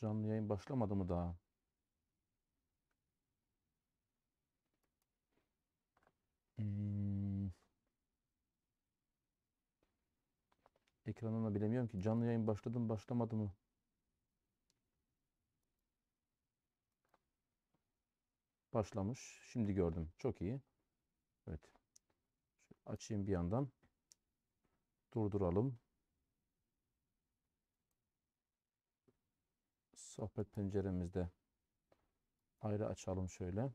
Canlı yayın başlamadı mı daha? Hmm. Ekranına bilemiyorum ki canlı yayın başladı mı başlamadı mı? Başlamış. Şimdi gördüm. Çok iyi. Evet. Şöyle açayım bir yandan. Durduralım. sohbet penceremizde ayrı açalım şöyle.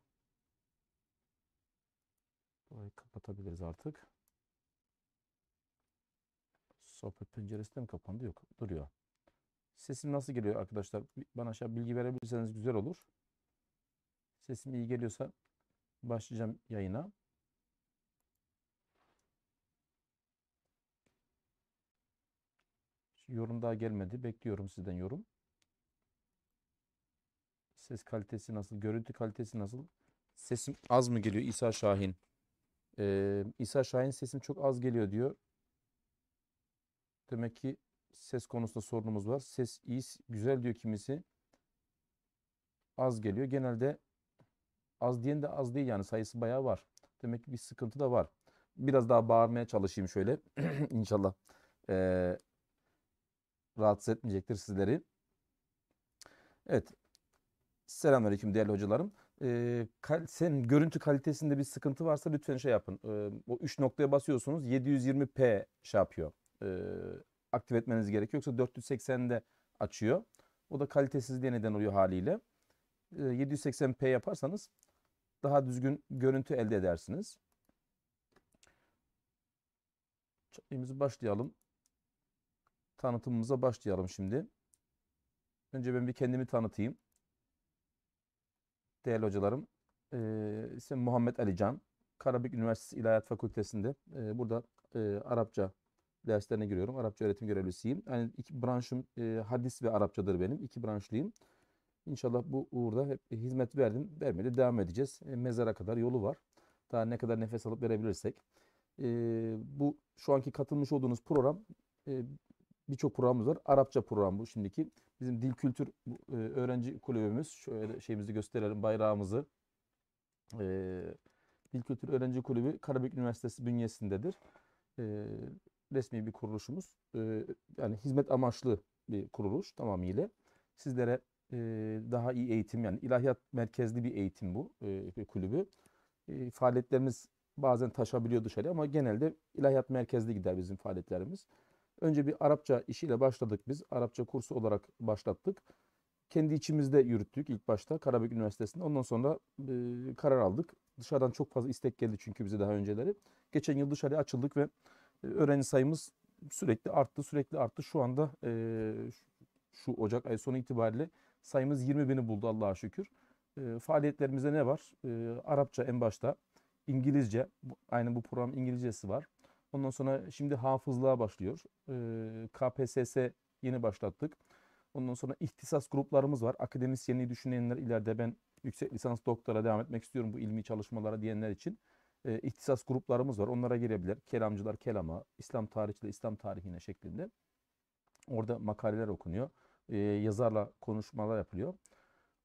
Burayı kapatabiliriz artık. Sohbet penceresi de mi kapandı? Yok. Duruyor. Sesim nasıl geliyor arkadaşlar? Bana aşağı bilgi verebilirseniz güzel olur. Sesim iyi geliyorsa başlayacağım yayına. Yorum daha gelmedi. Bekliyorum sizden yorum. Ses kalitesi nasıl? Görüntü kalitesi nasıl? Sesim az mı geliyor İsa Şahin? Ee, İsa Şahin sesim çok az geliyor diyor. Demek ki ses konusunda sorunumuz var. Ses iyi, güzel diyor kimisi. Az geliyor. Genelde az diyen de az değil yani sayısı bayağı var. Demek ki bir sıkıntı da var. Biraz daha bağırmaya çalışayım şöyle. İnşallah ee, rahatsız etmeyecektir sizleri. Evet Selamünaleyküm değerli hocalarım. Ee, sen görüntü kalitesinde bir sıkıntı varsa lütfen şey yapın. Ee, o 3 noktaya basıyorsunuz 720p şey yapıyor. Ee, aktif etmeniz gerekiyor. Yoksa 480'de açıyor. O da kalitesizliğe neden oluyor haliyle. Ee, 780p yaparsanız daha düzgün görüntü elde edersiniz. Çayımızı başlayalım. Tanıtımımıza başlayalım şimdi. Önce ben bir kendimi tanıtayım değerli hocalarım. E, Muhammed Ali Can. Karabük Üniversitesi İlahiyat Fakültesi'nde. E, burada e, Arapça derslerine giriyorum. Arapça öğretim görevlisiyim. Yani iki branşım e, hadis ve Arapçadır benim. İki branşlıyım. İnşallah bu uğurda hep hizmet verdim. Vermeye de devam edeceğiz. mezara kadar yolu var. Daha ne kadar nefes alıp verebilirsek. bu şu anki katılmış olduğunuz program birçok programımız var. Arapça program bu şimdiki. Bizim dil kültür e, öğrenci kulübümüz. Şöyle şeyimizi gösterelim bayrağımızı. E, dil kültür öğrenci kulübü Karabük Üniversitesi bünyesindedir. E, resmi bir kuruluşumuz. yani hizmet amaçlı bir kuruluş tamamıyla. Sizlere daha iyi eğitim yani ilahiyat merkezli bir eğitim bu e, kulübü. faaliyetlerimiz bazen taşabiliyor dışarı ama genelde ilahiyat merkezli gider bizim faaliyetlerimiz. Önce bir Arapça işiyle başladık biz. Arapça kursu olarak başlattık. Kendi içimizde yürüttük ilk başta Karabük Üniversitesi'nde. Ondan sonra e, karar aldık. Dışarıdan çok fazla istek geldi çünkü bize daha önceleri. Geçen yıl dışarıya açıldık ve öğrenci sayımız sürekli arttı, sürekli arttı. Şu anda e, şu Ocak ayı sonu itibariyle sayımız 20 bini buldu Allah'a şükür. E, faaliyetlerimizde ne var? E, Arapça en başta, İngilizce, aynı bu program İngilizcesi var. Ondan sonra şimdi hafızlığa başlıyor. Ee, KPSS yeni başlattık. Ondan sonra ihtisas gruplarımız var. Akademisyenliği düşünenler ileride ben yüksek lisans doktora devam etmek istiyorum bu ilmi çalışmalara diyenler için. E, ihtisas gruplarımız var. Onlara girebilir. Kelamcılar kelama, İslam tarihçileri İslam tarihine şeklinde. Orada makaleler okunuyor. E, yazarla konuşmalar yapılıyor.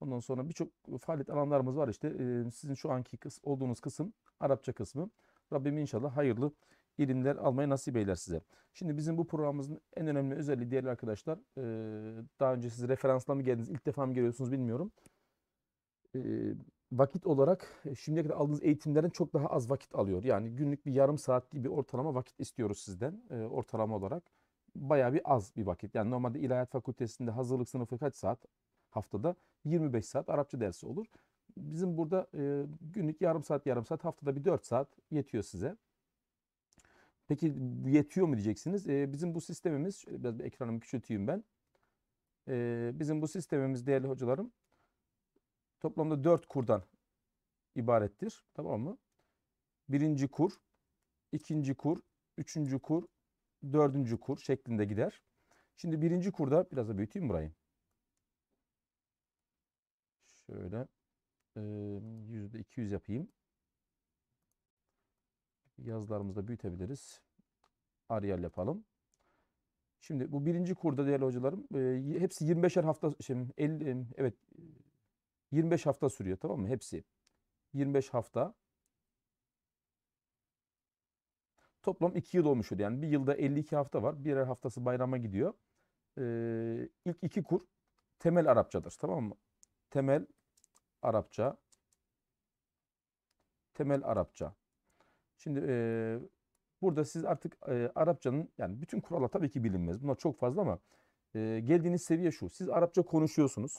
Ondan sonra birçok faaliyet alanlarımız var işte. E, sizin şu anki olduğunuz kısım Arapça kısmı. Rabbim inşallah hayırlı ilimler almayı nasip eyler size. Şimdi bizim bu programımızın en önemli özelliği değerli arkadaşlar daha önce siz referansla mı geldiniz ilk defa mı geliyorsunuz bilmiyorum. vakit olarak şimdiye kadar aldığınız eğitimlerin çok daha az vakit alıyor. Yani günlük bir yarım saat gibi ortalama vakit istiyoruz sizden ortalama olarak. Bayağı bir az bir vakit. Yani normalde İlahiyat Fakültesinde hazırlık sınıfı kaç saat haftada? 25 saat Arapça dersi olur. Bizim burada e, günlük yarım saat yarım saat haftada bir 4 saat yetiyor size. Peki yetiyor mu diyeceksiniz. E, bizim bu sistemimiz, şöyle biraz bir ekranımı küçülteyim ben. E, bizim bu sistemimiz değerli hocalarım toplamda 4 kurdan ibarettir. Tamam mı? Birinci kur, ikinci kur, üçüncü kur, dördüncü kur şeklinde gider. Şimdi birinci kurda biraz da büyüteyim burayı. Şöyle yüzde %200 yapayım. Yazılarımızda büyütebiliriz. Arial yapalım. Şimdi bu birinci kurda değerli hocalarım e, hepsi 25'er hafta şimdi şey, 50, e, evet 25 hafta sürüyor tamam mı? Hepsi. 25 hafta. Toplam 2 yıl olmuş oluyor. Yani bir yılda 52 hafta var. Birer haftası bayrama gidiyor. Ee, ilk iki kur temel Arapçadır. Tamam mı? Temel Arapça. Temel Arapça. Şimdi e, burada siz artık e, Arapçanın yani bütün kurallar tabii ki bilinmez. Bunlar çok fazla ama e, geldiğiniz seviye şu. Siz Arapça konuşuyorsunuz.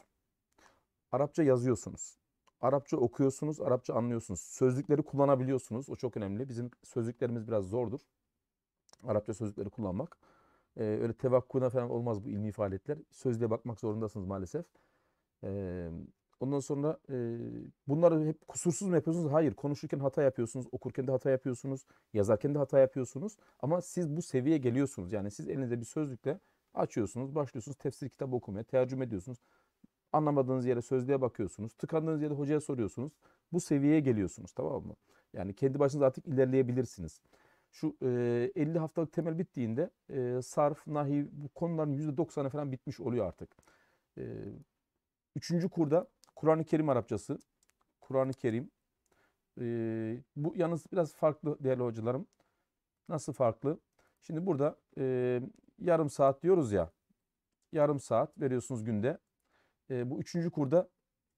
Arapça yazıyorsunuz. Arapça okuyorsunuz, Arapça anlıyorsunuz. Sözlükleri kullanabiliyorsunuz. O çok önemli. Bizim sözlüklerimiz biraz zordur. Arapça sözlükleri kullanmak. Ee, öyle tevakkuna falan olmaz bu ilmi faaliyetler. Sözlüğe bakmak zorundasınız maalesef. Ee, Ondan sonra e, bunları hep kusursuz mu yapıyorsunuz? Hayır. Konuşurken hata yapıyorsunuz. Okurken de hata yapıyorsunuz. Yazarken de hata yapıyorsunuz. Ama siz bu seviyeye geliyorsunuz. Yani siz elinizde bir sözlükle açıyorsunuz. Başlıyorsunuz tefsir kitabı okumaya. Tercüme ediyorsunuz. Anlamadığınız yere sözlüğe bakıyorsunuz. Tıkandığınız yere hocaya soruyorsunuz. Bu seviyeye geliyorsunuz. Tamam mı? Yani kendi başınıza artık ilerleyebilirsiniz. Şu e, 50 haftalık temel bittiğinde e, sarf, nahi bu konuların %90'ı falan bitmiş oluyor artık. E, üçüncü kurda Kur'an-ı Kerim Arapçası. Kur'an-ı Kerim. Ee, bu yalnız biraz farklı değerli hocalarım. Nasıl farklı? Şimdi burada e, yarım saat diyoruz ya. Yarım saat veriyorsunuz günde. E, bu üçüncü kurda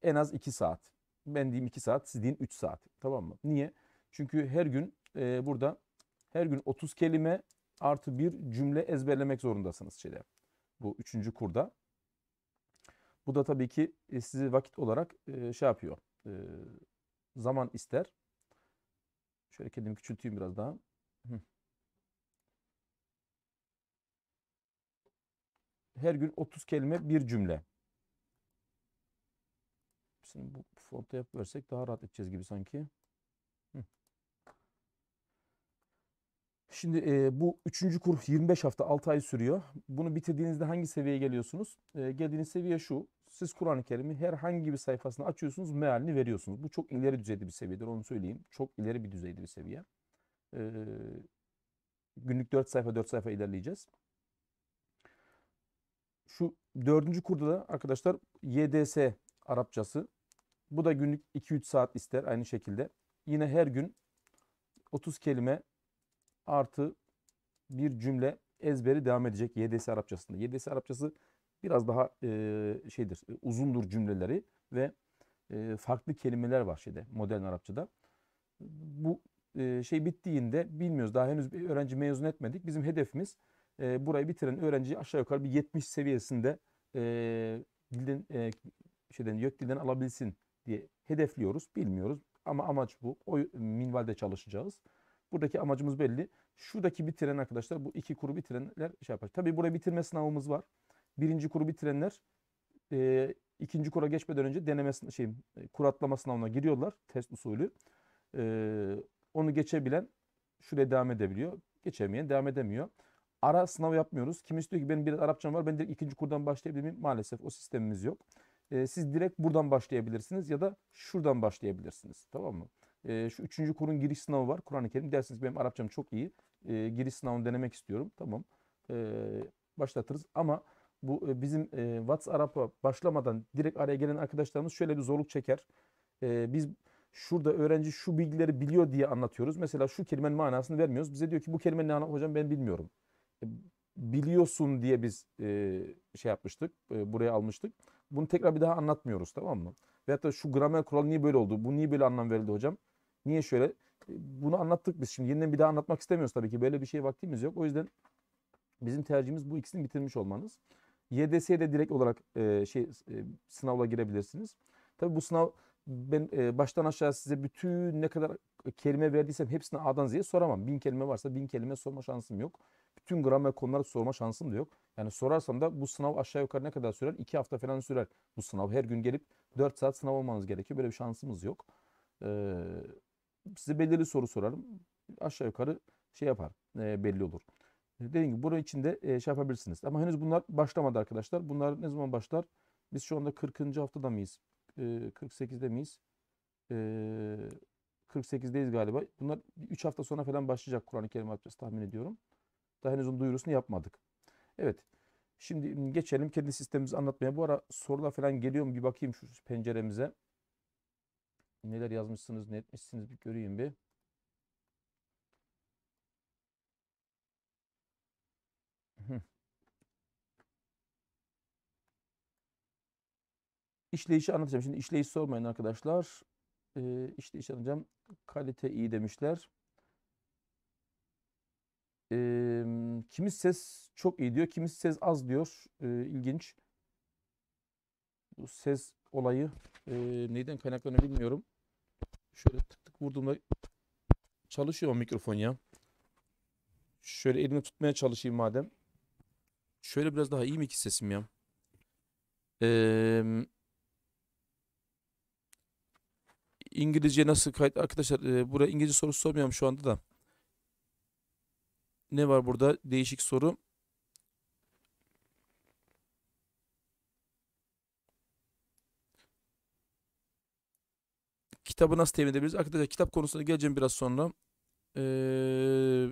en az iki saat. Ben diyeyim iki saat, siz deyin üç saat. Tamam mı? Niye? Çünkü her gün e, burada her gün 30 kelime artı bir cümle ezberlemek zorundasınız şeyde. Bu üçüncü kurda. Bu da tabii ki e, sizi vakit olarak e, şey yapıyor. E, zaman ister. Şöyle kendimi küçülteyim biraz daha. Her gün 30 kelime bir cümle. Şimdi bu fonta versek daha rahat edeceğiz gibi sanki. Şimdi e, bu üçüncü kur 25 hafta 6 ay sürüyor. Bunu bitirdiğinizde hangi seviyeye geliyorsunuz? E, geldiğiniz seviye şu. Siz Kur'an-ı Kerim'i herhangi bir sayfasını açıyorsunuz, mealini veriyorsunuz. Bu çok ileri düzeyde bir seviyedir, onu söyleyeyim. Çok ileri bir düzeyde bir seviye. Ee, günlük 4 sayfa 4 sayfa ilerleyeceğiz. Şu dördüncü kurda da arkadaşlar YDS Arapçası. Bu da günlük 2-3 saat ister aynı şekilde. Yine her gün 30 kelime artı bir cümle ezberi devam edecek YDS Arapçasında. YDS Arapçası biraz daha e, şeydir uzundur cümleleri ve e, farklı kelimeler var şeyde modern Arapçada. Bu e, şey bittiğinde bilmiyoruz daha henüz bir öğrenci mezun etmedik. Bizim hedefimiz e, burayı bitiren öğrenciyi aşağı yukarı bir 70 seviyesinde e, dilden e, şeyden yok dilden alabilsin diye hedefliyoruz. Bilmiyoruz ama amaç bu. O minvalde çalışacağız. Buradaki amacımız belli. Şuradaki bitiren arkadaşlar bu iki kuru bitirenler şey yapar. Tabii burayı bitirme sınavımız var birinci kuru bitirenler e, ikinci kura geçmeden önce deneme şey, e, kuratlama sınavına giriyorlar test usulü. E, onu geçebilen şuraya devam edebiliyor. Geçemeyen devam edemiyor. Ara sınav yapmıyoruz. Kimisi diyor ki benim bir Arapçam var ben direkt ikinci kurdan başlayabilir miyim? Maalesef o sistemimiz yok. E, siz direkt buradan başlayabilirsiniz ya da şuradan başlayabilirsiniz. Tamam mı? E, şu üçüncü kurun giriş sınavı var. Kur'an-ı Kerim dersiniz benim Arapçam çok iyi. E, giriş sınavını denemek istiyorum. Tamam. E, başlatırız ama bu e, bizim e, WhatsApp'a başlamadan direkt araya gelen arkadaşlarımız şöyle bir zorluk çeker. E, biz şurada öğrenci şu bilgileri biliyor diye anlatıyoruz. Mesela şu kelimenin manasını vermiyoruz. Bize diyor ki bu kelimenin ne anlamı hocam ben bilmiyorum. E, biliyorsun diye biz e, şey yapmıştık. E, buraya almıştık. Bunu tekrar bir daha anlatmıyoruz tamam mı? Veyahut da şu gramer kuralı niye böyle oldu? Bu niye böyle anlam verildi hocam? Niye şöyle? E, bunu anlattık biz şimdi. Yeniden bir daha anlatmak istemiyoruz tabii ki. Böyle bir şey vaktimiz yok. O yüzden bizim tercihimiz bu ikisini bitirmiş olmanız. YDS'ye de direkt olarak e, şey e, sınavla girebilirsiniz. Tabii bu sınav ben e, baştan aşağı size bütün ne kadar e, kelime verdiysem hepsini A'dan Z'ye soramam. Bin kelime varsa bin kelime sorma şansım yok. Bütün gramer konuları sorma şansım da yok. Yani sorarsam da bu sınav aşağı yukarı ne kadar sürer? İki hafta falan sürer bu sınav. Her gün gelip 4 saat sınav olmanız gerekiyor. Böyle bir şansımız yok. Ee, size belirli soru sorarım. Aşağı yukarı şey yapar. E, belli olur. Dediğim gibi bunun içinde e, şey yapabilirsiniz. Ama henüz bunlar başlamadı arkadaşlar. Bunlar ne zaman başlar? Biz şu anda 40. haftada mıyız? 48'de miyiz? 48'deyiz galiba. Bunlar 3 hafta sonra falan başlayacak Kur'an-ı Kerim yapacağız tahmin ediyorum. Daha henüz onun duyurusunu yapmadık. Evet. Şimdi geçelim kendi sistemimizi anlatmaya. Bu ara sorular falan geliyor mu? Bir bakayım şu penceremize. Neler yazmışsınız, ne etmişsiniz bir göreyim bir. İşleyişi anlatacağım. Şimdi işleyiş sormayın arkadaşlar. Ee, işleyiş anlatacağım. Kalite iyi demişler. Ee, kimi ses çok iyi diyor. Kimi ses az diyor. Ee, ilginç. Bu ses olayı e, neyden kaynaklanıyor bilmiyorum. Şöyle tık tık vurduğumda çalışıyor o mikrofon ya. Şöyle elimi tutmaya çalışayım madem. Şöyle biraz daha iyi mi ki sesim ya? Eee... İngilizce nasıl kayıt? Arkadaşlar e, buraya İngilizce soru sormuyorum şu anda da. Ne var burada? Değişik soru. Kitabı nasıl temin edebiliriz? Arkadaşlar kitap konusuna geleceğim biraz sonra. Ee,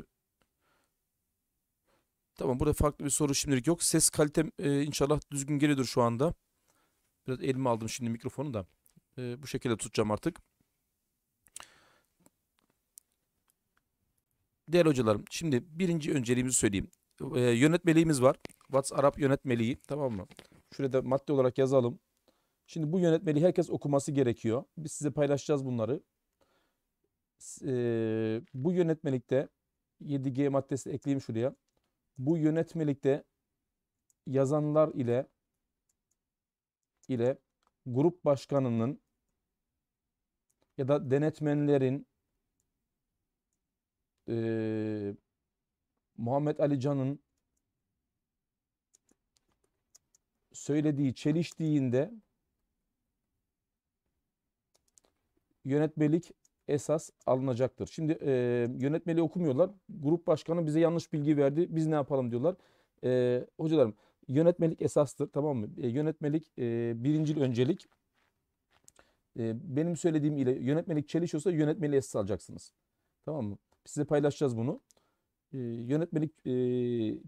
tamam burada farklı bir soru şimdilik yok. Ses kalitem e, inşallah düzgün geliyordur şu anda. Biraz elime aldım şimdi mikrofonu da. E, bu şekilde tutacağım artık. Değerli hocalarım şimdi birinci önceliğimizi söyleyeyim. Ee, yönetmeliğimiz var. Vats WhatsApp yönetmeliği tamam mı? Şurada madde olarak yazalım. Şimdi bu yönetmeliği herkes okuması gerekiyor. Biz size paylaşacağız bunları. Ee, bu yönetmelikte 7G maddesi ekleyeyim şuraya. Bu yönetmelikte yazanlar ile ile grup başkanının ya da denetmenlerin e, Muhammed Ali Can'ın söylediği çeliştiğinde yönetmelik esas alınacaktır. Şimdi e, yönetmeliği okumuyorlar. Grup başkanı bize yanlış bilgi verdi. Biz ne yapalım diyorlar. E, hocalarım yönetmelik esastır tamam mı? E, yönetmelik e, birincil öncelik. E, benim söylediğim ile yönetmelik çelişiyorsa yönetmeliği esas alacaksınız. Tamam mı? Size paylaşacağız bunu. E, yönetmelik e,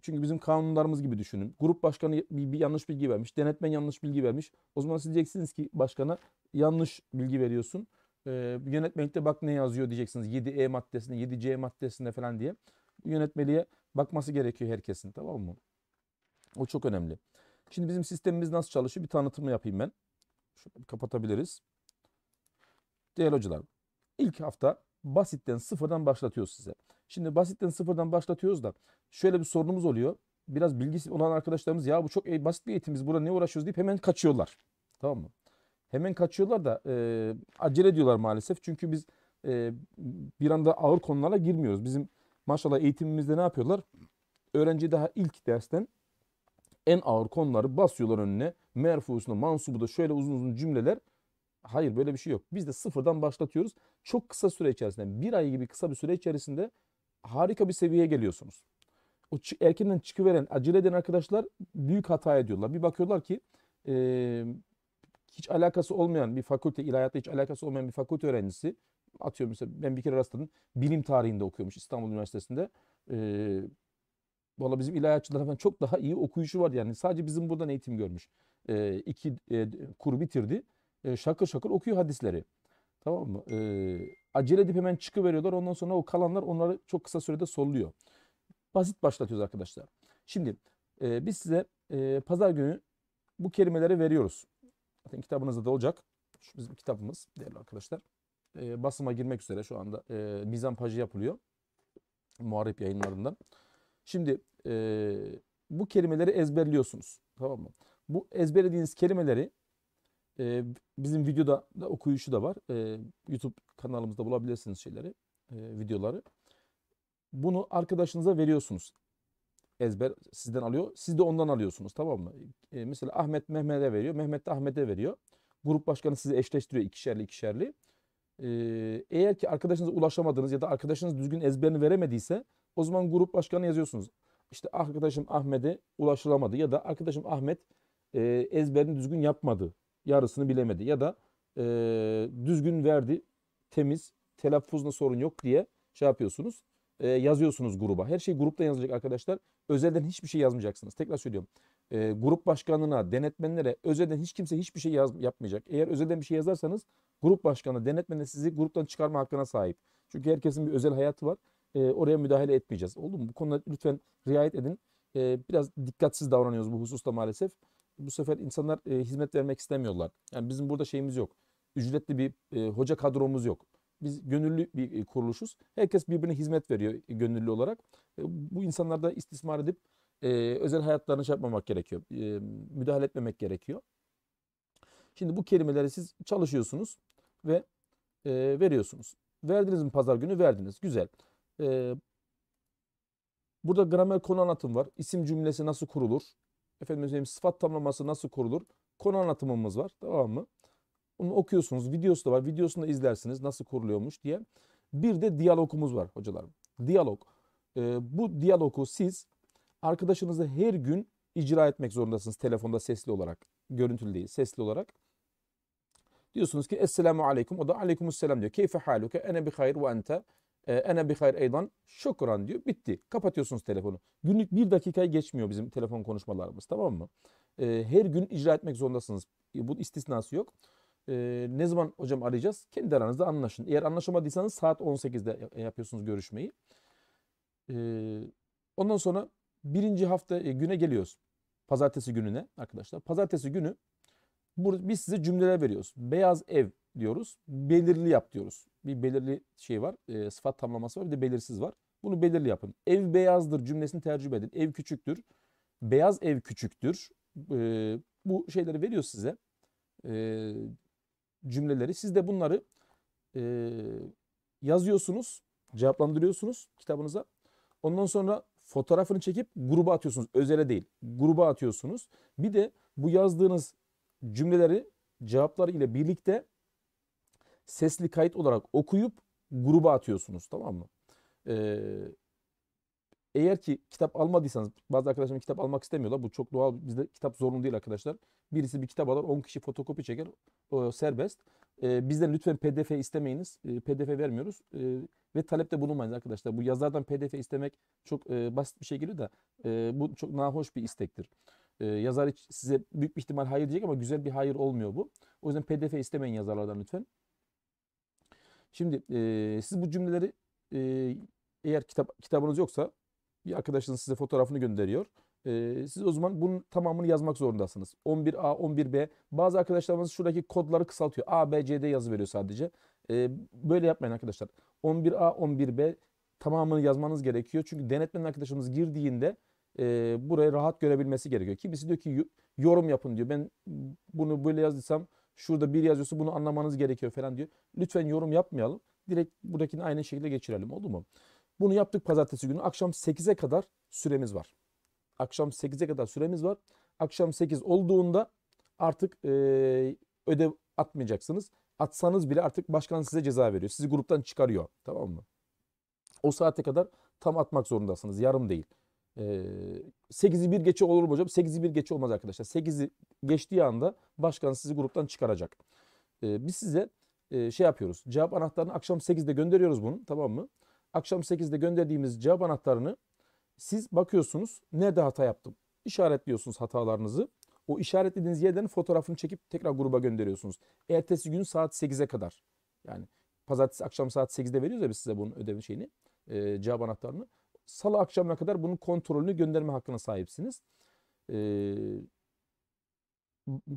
çünkü bizim kanunlarımız gibi düşünün. Grup başkanı bir, bir yanlış bilgi vermiş. Denetmen yanlış bilgi vermiş. O zaman siz diyeceksiniz ki başkana yanlış bilgi veriyorsun. E, yönetmelikte bak ne yazıyor diyeceksiniz. 7E maddesinde, 7C maddesinde falan diye. Yönetmeliğe bakması gerekiyor herkesin tamam mı? O çok önemli. Şimdi bizim sistemimiz nasıl çalışıyor bir tanıtımı yapayım ben. Şöyle kapatabiliriz. Değerli hocalar, ilk hafta basitten sıfırdan başlatıyoruz size. Şimdi basitten sıfırdan başlatıyoruz da şöyle bir sorunumuz oluyor. Biraz bilgisi olan arkadaşlarımız ya bu çok e, basit bir eğitimiz burada ne uğraşıyoruz deyip hemen kaçıyorlar. Tamam mı? Hemen kaçıyorlar da e, acele ediyorlar maalesef. Çünkü biz e, bir anda ağır konulara girmiyoruz. Bizim maşallah eğitimimizde ne yapıyorlar? Öğrenci daha ilk dersten en ağır konuları basıyorlar önüne. Merfusunu, mansubu da şöyle uzun uzun cümleler Hayır böyle bir şey yok. Biz de sıfırdan başlatıyoruz. Çok kısa süre içerisinde bir ay gibi kısa bir süre içerisinde harika bir seviyeye geliyorsunuz. O erkenden çıkıveren, acele eden arkadaşlar büyük hata ediyorlar. Bir bakıyorlar ki e, hiç alakası olmayan bir fakülte, ilahiyatla hiç alakası olmayan bir fakülte öğrencisi atıyorum mesela ben bir kere rastladım bilim tarihinde okuyormuş İstanbul Üniversitesi'nde. Ee, Valla bizim ilahiyatçılardan çok daha iyi okuyuşu var yani. Sadece bizim buradan eğitim görmüş. Ee, iki e, kuru bitirdi e, şakır şakır okuyor hadisleri. Tamam mı? E, acele edip hemen çıkıveriyorlar. Ondan sonra o kalanlar onları çok kısa sürede solluyor. Basit başlatıyoruz arkadaşlar. Şimdi e, biz size e, pazar günü bu kelimeleri veriyoruz. Zaten kitabınızda da olacak. Şu bizim kitabımız değerli arkadaşlar. E, basıma girmek üzere şu anda e, mizan pajı yapılıyor. Muharip yayınlarından. Şimdi e, bu kelimeleri ezberliyorsunuz. Tamam mı? Bu ezberlediğiniz kelimeleri e, bizim videoda da okuyuşu da var. E, YouTube kanalımızda bulabilirsiniz şeyleri, e, videoları. Bunu arkadaşınıza veriyorsunuz. Ezber sizden alıyor. Siz de ondan alıyorsunuz tamam mı? E, mesela Ahmet Mehmet'e veriyor. Mehmet de Ahmet'e veriyor. Grup başkanı sizi eşleştiriyor ikişerli ikişerli. E, eğer ki arkadaşınıza ulaşamadınız ya da arkadaşınız düzgün ezberini veremediyse o zaman grup başkanı yazıyorsunuz. İşte arkadaşım Ahmet'e ulaşılamadı ya da arkadaşım Ahmet e, ezberini düzgün yapmadı yarısını bilemedi. Ya da e, düzgün verdi, temiz, telaffuzla sorun yok diye şey yapıyorsunuz. E, yazıyorsunuz gruba. Her şey grupta yazılacak arkadaşlar. Özelden hiçbir şey yazmayacaksınız. Tekrar söylüyorum. E, grup başkanına, denetmenlere, özelden hiç kimse hiçbir şey yaz, yapmayacak. Eğer özelden bir şey yazarsanız grup başkanı, denetmeni sizi gruptan çıkarma hakkına sahip. Çünkü herkesin bir özel hayatı var. E, oraya müdahale etmeyeceğiz. Oldu mu? Bu konuda lütfen riayet edin. E, biraz dikkatsiz davranıyoruz bu hususta maalesef bu sefer insanlar e, hizmet vermek istemiyorlar. Yani bizim burada şeyimiz yok. Ücretli bir e, hoca kadromuz yok. Biz gönüllü bir e, kuruluşuz. Herkes birbirine hizmet veriyor e, gönüllü olarak. E, bu insanlarda istismar edip e, özel hayatlarını şey yapmamak gerekiyor. E, müdahale etmemek gerekiyor. Şimdi bu kelimeleri siz çalışıyorsunuz ve e, veriyorsunuz. Verdiniz mi pazar günü? Verdiniz. Güzel. E, burada gramer konu anlatım var. İsim cümlesi nasıl kurulur? Efendim söyleyeyim sıfat tamlaması nasıl kurulur? Konu anlatımımız var. Tamam mı? Onu okuyorsunuz. Videosu da var. Videosunu da izlersiniz nasıl kuruluyormuş diye. Bir de diyalogumuz var hocalarım. Diyalog. Ee, bu diyalogu siz arkadaşınızı her gün icra etmek zorundasınız telefonda sesli olarak. Görüntülü değil, sesli olarak. Diyorsunuz ki Esselamu Aleyküm. O da Aleykümüsselam diyor. Keyfe haluke ene bi hayr ve ente ee, ene bi hayr eydan şükran diyor. Bitti. Kapatıyorsunuz telefonu. Günlük bir dakikayı geçmiyor bizim telefon konuşmalarımız tamam mı? E, her gün icra etmek zorundasınız. E, bunun istisnası yok. E, ne zaman hocam arayacağız? Kendi aranızda anlaşın. Eğer anlaşamadıysanız saat 18'de e, yapıyorsunuz görüşmeyi. E, ondan sonra birinci hafta e, güne geliyoruz. Pazartesi gününe arkadaşlar. Pazartesi günü biz size cümleler veriyoruz. Beyaz ev diyoruz. Belirli yap diyoruz. Bir belirli şey var. E, sıfat tamlaması var. Bir de belirsiz var. Bunu belirli yapın. Ev beyazdır cümlesini tercih edin. Ev küçüktür. Beyaz ev küçüktür. E, bu şeyleri veriyor size. E, cümleleri. Siz de bunları e, yazıyorsunuz. Cevaplandırıyorsunuz kitabınıza. Ondan sonra fotoğrafını çekip gruba atıyorsunuz. Özele değil. Gruba atıyorsunuz. Bir de bu yazdığınız cümleleri cevapları ile birlikte sesli kayıt olarak okuyup gruba atıyorsunuz tamam mı? Ee, eğer ki kitap almadıysanız bazı arkadaşlarım kitap almak istemiyorlar. Bu çok doğal. Bizde kitap zorunlu değil arkadaşlar. Birisi bir kitap alır 10 kişi fotokopi çeker. O serbest. Ee, bizden lütfen pdf istemeyiniz. Ee, pdf vermiyoruz. Ee, ve talepte bulunmayınız arkadaşlar. Bu yazardan pdf istemek çok e, basit bir şey geliyor da e, bu çok nahoş bir istektir. Ee, yazar size büyük bir ihtimal hayır diyecek ama güzel bir hayır olmuyor bu. O yüzden pdf istemeyin yazarlardan lütfen. Şimdi e, siz bu cümleleri e, eğer kitap kitabınız yoksa bir arkadaşınız size fotoğrafını gönderiyor. E, siz o zaman bunun tamamını yazmak zorundasınız. 11A, 11B. Bazı arkadaşlarımız şuradaki kodları kısaltıyor. A, B, C, D yazı veriyor sadece. E, böyle yapmayın arkadaşlar. 11A, 11B tamamını yazmanız gerekiyor. Çünkü denetmen arkadaşımız girdiğinde e, burayı rahat görebilmesi gerekiyor. Kimisi diyor ki yorum yapın diyor. Ben bunu böyle yazdıysam Şurada bir yazıyorsa bunu anlamanız gerekiyor falan diyor. Lütfen yorum yapmayalım. Direkt buradakini aynı şekilde geçirelim oldu mu? Bunu yaptık pazartesi günü. Akşam 8'e kadar süremiz var. Akşam 8'e kadar süremiz var. Akşam 8 olduğunda artık e, ödev atmayacaksınız. Atsanız bile artık başkan size ceza veriyor. Sizi gruptan çıkarıyor. Tamam mı? O saate kadar tam atmak zorundasınız. Yarım değil. E, ee, 8'i bir geçe olur mu hocam? 8'i bir geçe olmaz arkadaşlar. 8'i geçtiği anda başkan sizi gruptan çıkaracak. E, biz size e, şey yapıyoruz. Cevap anahtarını akşam 8'de gönderiyoruz bunu tamam mı? Akşam 8'de gönderdiğimiz cevap anahtarını siz bakıyorsunuz nerede hata yaptım? İşaretliyorsunuz hatalarınızı. O işaretlediğiniz yerden fotoğrafını çekip tekrar gruba gönderiyorsunuz. Ertesi gün saat 8'e kadar. Yani pazartesi akşam saat 8'de veriyoruz ya biz size bunun ödevi şeyini, e, cevap anahtarını salı akşamına kadar bunun kontrolünü gönderme hakkına sahipsiniz. Ee,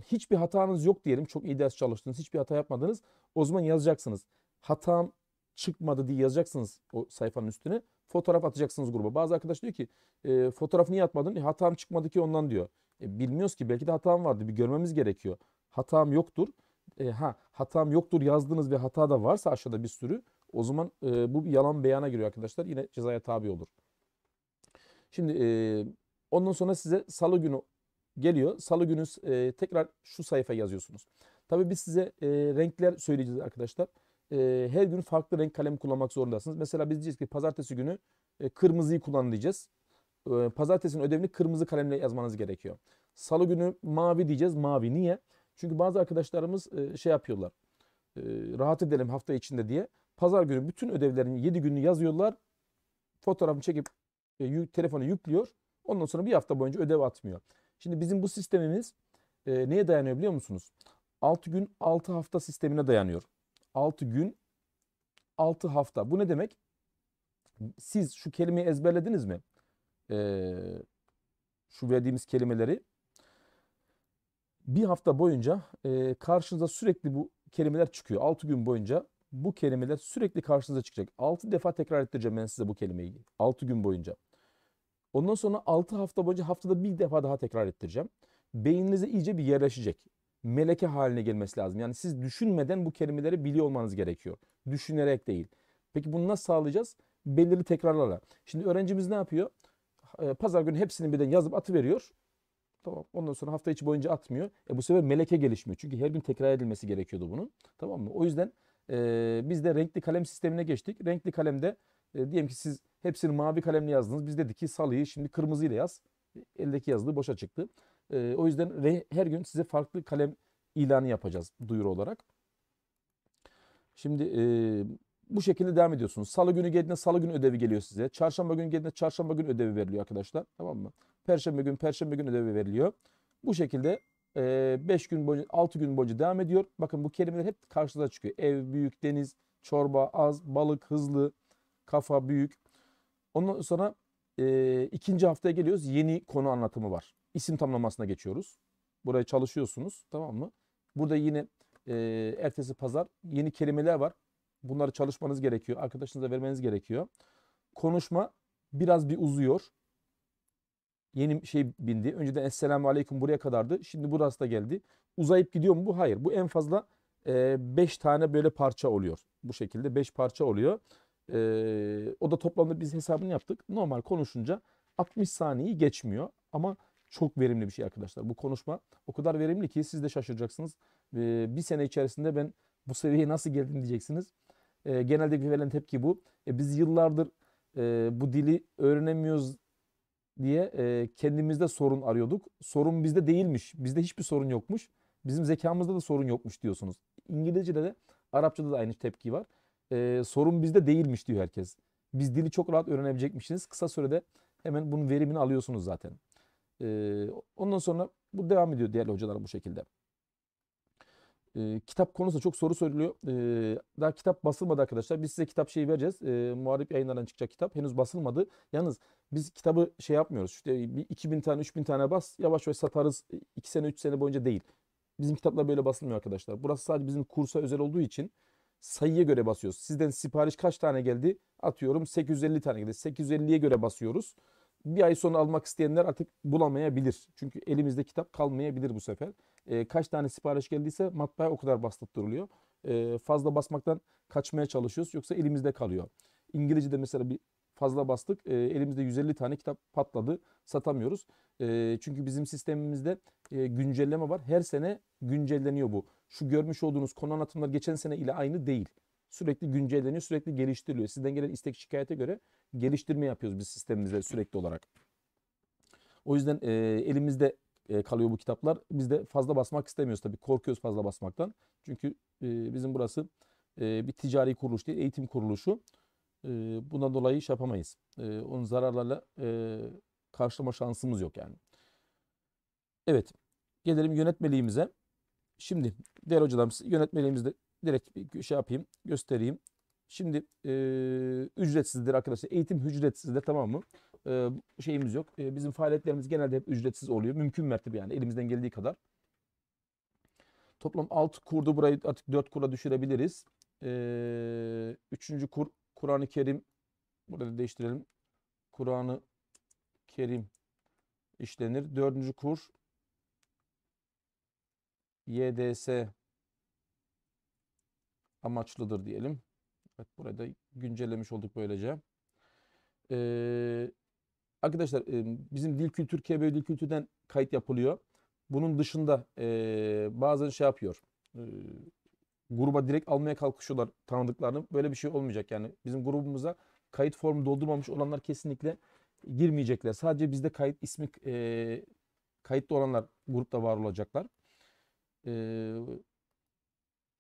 hiçbir hatanız yok diyelim. Çok iyi ders çalıştınız. Hiçbir hata yapmadınız. O zaman yazacaksınız. Hatam çıkmadı diye yazacaksınız o sayfanın üstüne. Fotoğraf atacaksınız gruba. Bazı arkadaş diyor ki e, fotoğraf niye atmadın? E, hatam çıkmadı ki ondan diyor. E, bilmiyoruz ki belki de hatam vardı. Bir görmemiz gerekiyor. Hatam yoktur. E, ha hatam yoktur yazdığınız bir hata da varsa aşağıda bir sürü o zaman e, bu bir yalan beyana giriyor arkadaşlar. Yine cezaya tabi olur. Şimdi e, ondan sonra size salı günü geliyor. Salı günü e, tekrar şu sayfa yazıyorsunuz. Tabii biz size e, renkler söyleyeceğiz arkadaşlar. E, her gün farklı renk kalem kullanmak zorundasınız. Mesela biz diyeceğiz ki pazartesi günü e, kırmızıyı kullanın diyeceğiz. E, pazartesinin ödevini kırmızı kalemle yazmanız gerekiyor. Salı günü mavi diyeceğiz. Mavi niye? Çünkü bazı arkadaşlarımız e, şey yapıyorlar. E, rahat edelim hafta içinde diye. Pazar günü bütün ödevlerin 7 gününü yazıyorlar. Fotoğrafını çekip e, telefona yüklüyor. Ondan sonra bir hafta boyunca ödev atmıyor. Şimdi bizim bu sistemimiz e, neye dayanıyor biliyor musunuz? 6 gün 6 hafta sistemine dayanıyor. 6 gün 6 hafta. Bu ne demek? Siz şu kelimeyi ezberlediniz mi? Ee, şu verdiğimiz kelimeleri bir hafta boyunca e, karşınıza sürekli bu kelimeler çıkıyor. 6 gün boyunca bu kelimeler sürekli karşınıza çıkacak. 6 defa tekrar ettireceğim ben size bu kelimeyi. 6 gün boyunca. Ondan sonra 6 hafta boyunca haftada bir defa daha tekrar ettireceğim. Beyninize iyice bir yerleşecek. Meleke haline gelmesi lazım. Yani siz düşünmeden bu kelimeleri biliyor olmanız gerekiyor. Düşünerek değil. Peki bunu nasıl sağlayacağız? Belirli tekrarlarla. Şimdi öğrencimiz ne yapıyor? Ee, pazar günü hepsini birden yazıp atı veriyor. Tamam. Ondan sonra hafta içi boyunca atmıyor. E bu sefer meleke gelişmiyor. Çünkü her gün tekrar edilmesi gerekiyordu bunun. Tamam mı? O yüzden e, biz de renkli kalem sistemine geçtik. Renkli kalemde e, diyelim ki siz hepsini mavi kalemle yazdınız. Biz dedik ki salıyı şimdi kırmızıyla yaz. Eldeki yazılı boşa çıktı. E, o yüzden re, her gün size farklı kalem ilanı yapacağız duyuru olarak. Şimdi e, bu şekilde devam ediyorsunuz. Salı günü geldiğinde salı günü ödevi geliyor size. Çarşamba günü geldiğinde çarşamba günü ödevi veriliyor arkadaşlar. Tamam mı? Perşembe günü perşembe günü ödevi veriliyor. Bu şekilde 5 gün boyunca 6 gün boyunca devam ediyor. Bakın bu kelimeler hep karşınıza çıkıyor. Ev büyük, deniz, çorba az, balık hızlı, kafa büyük. Ondan sonra e, ikinci haftaya geliyoruz. Yeni konu anlatımı var. İsim tamlamasına geçiyoruz. Buraya çalışıyorsunuz tamam mı? Burada yine e, ertesi pazar yeni kelimeler var. Bunları çalışmanız gerekiyor. Arkadaşınıza vermeniz gerekiyor. Konuşma biraz bir uzuyor yeni şey bindi. Önceden Esselamu Aleyküm buraya kadardı. Şimdi burası da geldi. Uzayıp gidiyor mu bu? Hayır. Bu en fazla 5 e, tane böyle parça oluyor. Bu şekilde 5 parça oluyor. E, o da toplamda biz hesabını yaptık. Normal konuşunca 60 saniyeyi geçmiyor. Ama çok verimli bir şey arkadaşlar. Bu konuşma o kadar verimli ki siz de şaşıracaksınız. E, bir sene içerisinde ben bu seviyeye nasıl geldim diyeceksiniz. E, genelde verilen tepki bu. E, biz yıllardır e, bu dili öğrenemiyoruz diye e, kendimizde sorun arıyorduk. Sorun bizde değilmiş. Bizde hiçbir sorun yokmuş. Bizim zekamızda da sorun yokmuş diyorsunuz. İngilizce'de de Arapça'da da aynı tepki var. E, sorun bizde değilmiş diyor herkes. Biz dili çok rahat öğrenebilecekmişsiniz. Kısa sürede hemen bunun verimini alıyorsunuz zaten. E, ondan sonra bu devam ediyor diğer hocalar bu şekilde. E, kitap konusu çok soru soruluyor. E, daha kitap basılmadı arkadaşlar. Biz size kitap şeyi vereceğiz. E, Muharip yayınlarından çıkacak kitap. Henüz basılmadı. Yalnız biz kitabı şey yapmıyoruz. İşte bir 2000 tane 3000 tane bas yavaş yavaş satarız. 2 sene 3 sene boyunca değil. Bizim kitaplar böyle basılmıyor arkadaşlar. Burası sadece bizim kursa özel olduğu için sayıya göre basıyoruz. Sizden sipariş kaç tane geldi? Atıyorum 850 tane geldi. 850'ye göre basıyoruz bir ay sonra almak isteyenler artık bulamayabilir. Çünkü elimizde kitap kalmayabilir bu sefer. E, kaç tane sipariş geldiyse matbaa o kadar bastırtırılıyor. E, fazla basmaktan kaçmaya çalışıyoruz yoksa elimizde kalıyor. İngilizce'de mesela bir fazla bastık. E, elimizde 150 tane kitap patladı. Satamıyoruz. E, çünkü bizim sistemimizde e, güncelleme var. Her sene güncelleniyor bu. Şu görmüş olduğunuz konu anlatımlar geçen sene ile aynı değil sürekli güncelleniyor, sürekli geliştiriliyor. Sizden gelen istek şikayete göre geliştirme yapıyoruz biz sistemimizde sürekli olarak. O yüzden e, elimizde e, kalıyor bu kitaplar. Biz de fazla basmak istemiyoruz tabii. Korkuyoruz fazla basmaktan. Çünkü e, bizim burası e, bir ticari kuruluş değil, eğitim kuruluşu. E, bundan dolayı iş şey yapamayız. E, onun zararlarla e, karşılama şansımız yok yani. Evet, gelelim yönetmeliğimize. Şimdi değerli hocalarım yönetmeliğimizde direkt bir şey yapayım, göstereyim. Şimdi e, ücretsizdir arkadaşlar. Eğitim ücretsizdir tamam mı? E, şeyimiz yok. E, bizim faaliyetlerimiz genelde hep ücretsiz oluyor. Mümkün mertebe yani elimizden geldiği kadar. Toplam 6 kurdu burayı artık 4 kura düşürebiliriz. E, üçüncü kur Kur'an-ı Kerim burada değiştirelim. Kur'an-ı Kerim işlenir. Dördüncü kur YDS amaçlıdır diyelim. Evet burada güncellemiş olduk böylece. Ee, arkadaşlar e, bizim Dil Kültür KB Dil Kültür'den kayıt yapılıyor. Bunun dışında e, bazen şey yapıyor. E, gruba direkt almaya kalkışıyorlar tanıdıklarını. Böyle bir şey olmayacak yani. Bizim grubumuza kayıt formu doldurmamış olanlar kesinlikle girmeyecekler. Sadece bizde kayıt ismi e, kayıtlı olanlar grupta var olacaklar. E,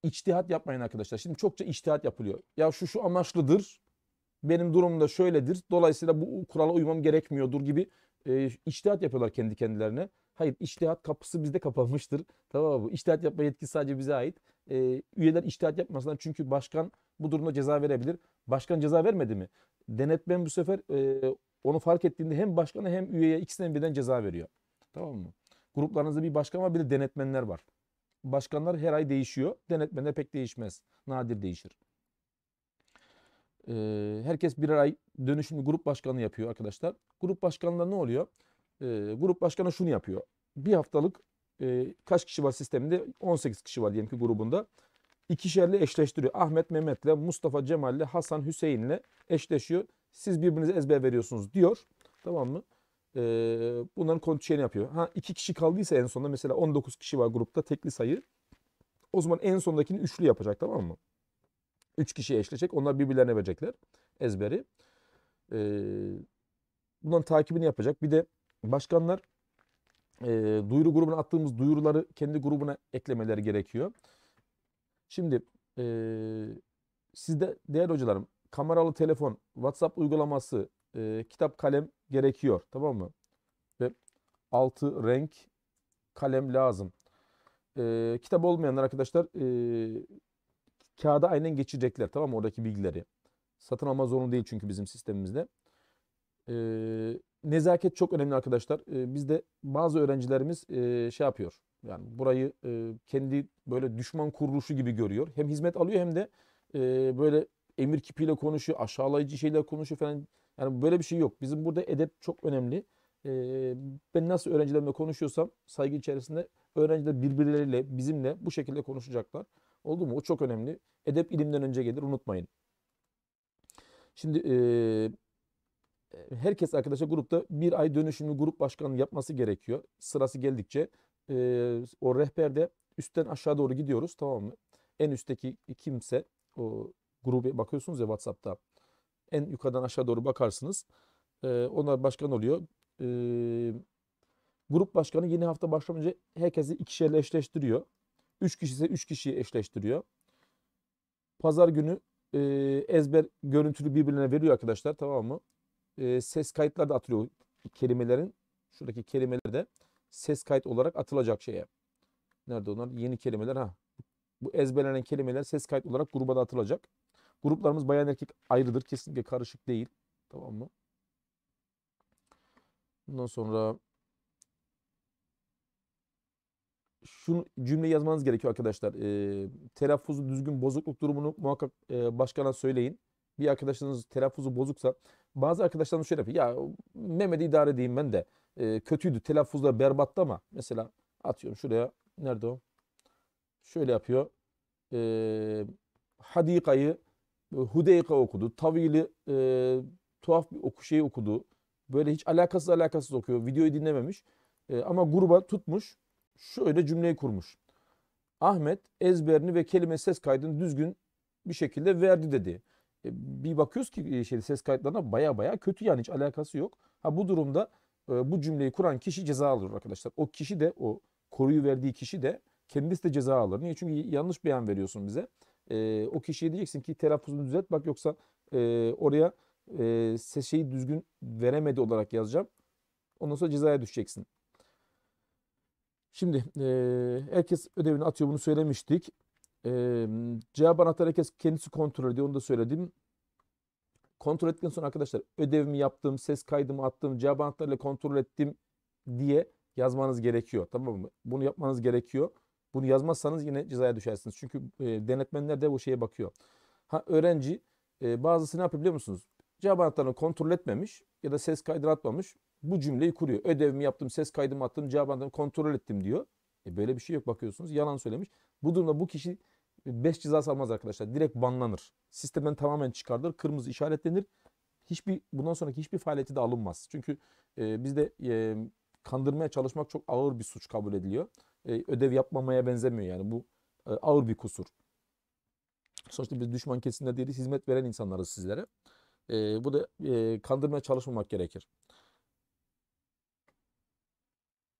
içtihat yapmayın arkadaşlar. Şimdi çokça içtihat yapılıyor. Ya şu şu amaçlıdır. Benim durumumda şöyledir. Dolayısıyla bu kurala uymam gerekmiyordur gibi e, içtihat yapıyorlar kendi kendilerine. Hayır içtihat kapısı bizde kapanmıştır. Tamam mı? İçtihat yapma yetkisi sadece bize ait. E, üyeler içtihat yapmasınlar çünkü başkan bu durumda ceza verebilir. Başkan ceza vermedi mi? Denetmen bu sefer e, onu fark ettiğinde hem başkanı hem üyeye ikisinden birden ceza veriyor. Tamam mı? Gruplarınızda bir başkan var bir de denetmenler var başkanlar her ay değişiyor. denetmen de pek değişmez. Nadir değişir. Ee, herkes birer ay dönüşümlü grup başkanı yapıyor arkadaşlar. Grup başkanında ne oluyor? Ee, grup başkanı şunu yapıyor. Bir haftalık e, kaç kişi var sisteminde? 18 kişi var diyelim ki grubunda. İkişerli eşleştiriyor. Ahmet Mehmet'le, Mustafa Cemal'le, Hasan Hüseyin'le eşleşiyor. Siz birbirinize ezber veriyorsunuz diyor. Tamam mı? E, bunların kontrşeni yapıyor. Ha iki kişi kaldıysa en sonda mesela 19 kişi var grupta tekli sayı. O zaman en sondakini üçlü yapacak tamam mı? Üç kişi eşleşecek. Onlar birbirlerine verecekler ezberi. E, bunların takibini yapacak. Bir de başkanlar e, duyuru grubuna attığımız duyuruları kendi grubuna eklemeleri gerekiyor. Şimdi e, sizde değerli hocalarım kameralı telefon, WhatsApp uygulaması, e, kitap kalem gerekiyor. Tamam mı? Ve altı renk kalem lazım. E, kitap olmayanlar arkadaşlar e, kağıda aynen geçirecekler. Tamam mı? Oradaki bilgileri. Satın alma zorunlu değil çünkü bizim sistemimizde. E, nezaket çok önemli arkadaşlar. E, bizde bazı öğrencilerimiz e, şey yapıyor. Yani burayı e, kendi böyle düşman kuruluşu gibi görüyor. Hem hizmet alıyor hem de e, böyle emir kipiyle konuşuyor, aşağılayıcı şeyler konuşuyor falan. Yani böyle bir şey yok. Bizim burada edep çok önemli. Ee, ben nasıl öğrencilerimle konuşuyorsam saygı içerisinde öğrenciler birbirleriyle bizimle bu şekilde konuşacaklar. Oldu mu? O çok önemli. Edep ilimden önce gelir unutmayın. Şimdi e, herkes arkadaşlar grupta bir ay dönüşümlü grup başkanı yapması gerekiyor. Sırası geldikçe e, o rehberde üstten aşağı doğru gidiyoruz tamam mı? En üstteki kimse o grubu bakıyorsunuz ya Whatsapp'ta. En yukarıdan aşağı doğru bakarsınız. E, ee, onlar başkan oluyor. E, grup başkanı yeni hafta başlamayınca herkesi ikişerle eşleştiriyor. Üç kişi ise üç kişiyi eşleştiriyor. Pazar günü e, ezber görüntülü birbirine veriyor arkadaşlar tamam mı? E, ses kayıtları da atılıyor kelimelerin. Şuradaki kelimeler de ses kayıt olarak atılacak şeye. Nerede onlar? Yeni kelimeler ha. Bu ezberlenen kelimeler ses kayıt olarak gruba da atılacak. Gruplarımız bayan erkek ayrıdır. Kesinlikle karışık değil. Tamam mı? Bundan sonra şu cümleyi yazmanız gerekiyor arkadaşlar. E, telaffuzu düzgün bozukluk durumunu muhakkak e, başkana söyleyin. Bir arkadaşınız telaffuzu bozuksa bazı arkadaşlarımız şöyle yapıyor. Ya Mehmet'i idare edeyim ben de. E, kötüydü telaffuzda berbattı ama mesela atıyorum şuraya. Nerede o? Şöyle yapıyor. E, hadikayı ee, Hudeyka okudu. Tavili e, tuhaf bir oku şey okudu. Böyle hiç alakasız alakasız okuyor. Videoyu dinlememiş. E, ama gruba tutmuş. Şöyle cümleyi kurmuş. Ahmet ezberini ve kelime ses kaydını düzgün bir şekilde verdi dedi. E, bir bakıyoruz ki e, şey, ses kayıtlarına baya baya kötü yani hiç alakası yok. Ha bu durumda e, bu cümleyi kuran kişi ceza alır arkadaşlar. O kişi de o koruyu verdiği kişi de kendisi de ceza alır. Niye? Çünkü yanlış beyan veriyorsun bize e, o kişiye diyeceksin ki telaffuzunu düzelt bak yoksa e, oraya e, şeyi düzgün veremedi olarak yazacağım. Ondan sonra cezaya düşeceksin. Şimdi e, herkes ödevini atıyor bunu söylemiştik. E, cevap anahtarı herkes kendisi kontrol ediyor onu da söyledim. Kontrol ettikten sonra arkadaşlar ödevimi yaptım, ses kaydımı attım, cevap anahtarıyla kontrol ettim diye yazmanız gerekiyor. Tamam mı? Bunu yapmanız gerekiyor. Bunu yazmazsanız yine cezaya düşersiniz. Çünkü e, denetmenler de bu şeye bakıyor. Ha öğrenci e, bazısı ne yapıyor biliyor musunuz? Cevap anahtarını kontrol etmemiş ya da ses kaydını atmamış. Bu cümleyi kuruyor. Ödevimi yaptım, ses kaydımı attım, cevap anahtarını kontrol ettim diyor. E böyle bir şey yok bakıyorsunuz. Yalan söylemiş. Bu durumda bu kişi 5 e, cezası almaz arkadaşlar. Direkt banlanır. Sistemden tamamen çıkarılır. Kırmızı işaretlenir. Hiçbir bundan sonraki hiçbir faaliyeti de alınmaz. Çünkü e, bizde e, kandırmaya çalışmak çok ağır bir suç kabul ediliyor. E, ödev yapmamaya benzemiyor yani bu e, ağır bir kusur. Sonuçta biz düşman kesimde değiliz, hizmet veren insanlarız sizlere. E, bu da e, kandırmaya çalışmamak gerekir.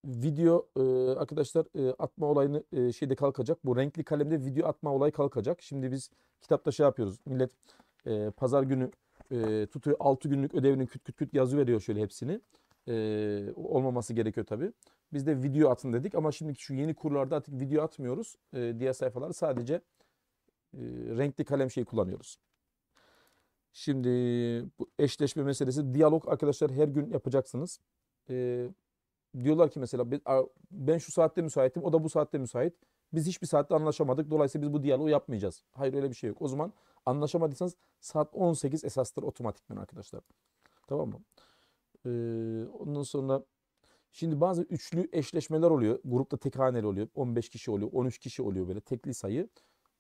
Video e, arkadaşlar e, atma olayını e, şeyde kalkacak. Bu renkli kalemde video atma olayı kalkacak. Şimdi biz kitapta şey yapıyoruz. Millet e, pazar günü e, tutuyor 6 günlük ödevini küt küt küt yazı veriyor şöyle hepsini. Ee, olmaması gerekiyor tabi. Biz de video atın dedik ama şimdiki şu yeni kurlarda artık video atmıyoruz. Ee, diğer sayfalar sadece e, renkli kalem şeyi kullanıyoruz. Şimdi bu eşleşme meselesi. Diyalog arkadaşlar her gün yapacaksınız. Ee, diyorlar ki mesela ben şu saatte müsaitim o da bu saatte müsait. Biz hiçbir saatte anlaşamadık. Dolayısıyla biz bu diyaloğu yapmayacağız. Hayır öyle bir şey yok. O zaman anlaşamadıysanız saat 18 esastır otomatikmen arkadaşlar. Tamam mı? Ee, ondan sonra şimdi bazı üçlü eşleşmeler oluyor. Grupta tek haneli oluyor. 15 kişi oluyor. 13 kişi oluyor böyle tekli sayı.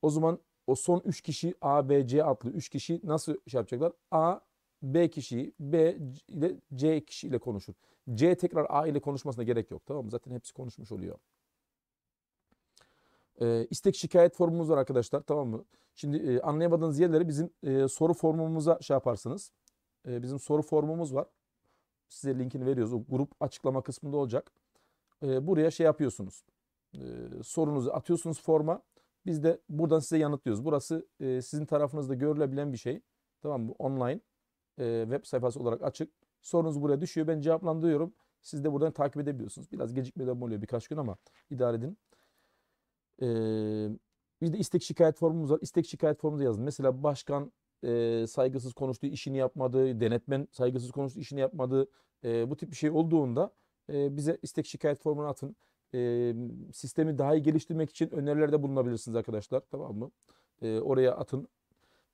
O zaman o son 3 kişi A, B, C adlı 3 kişi nasıl şey yapacaklar? A, B kişiyi B ile C kişiyle konuşur. C tekrar A ile konuşmasına gerek yok. Tamam mı? Zaten hepsi konuşmuş oluyor. E, istek şikayet formumuz var arkadaşlar tamam mı? Şimdi e, anlayamadığınız yerleri bizim e, soru formumuza şey yaparsınız. E, bizim soru formumuz var. Size linkini veriyoruz. O grup açıklama kısmında olacak. Ee, buraya şey yapıyorsunuz. Ee, sorunuzu atıyorsunuz forma. Biz de buradan size yanıtlıyoruz. Burası e, sizin tarafınızda görülebilen bir şey. Tamam mı? Online e, web sayfası olarak açık. Sorunuz buraya düşüyor. Ben cevaplandırıyorum. Siz de buradan takip edebiliyorsunuz. Biraz gecikme de oluyor birkaç gün ama idare edin. Ee, bir de istek şikayet formumuz var. İstek şikayet formunu yazın. Mesela başkan e, saygısız konuştuğu işini yapmadığı denetmen saygısız konuştuğu işini yapmadığı E, bu tip bir şey olduğunda e, bize istek şikayet formunu atın. E, sistemi daha iyi geliştirmek için önerilerde bulunabilirsiniz arkadaşlar. Tamam mı? E, oraya atın.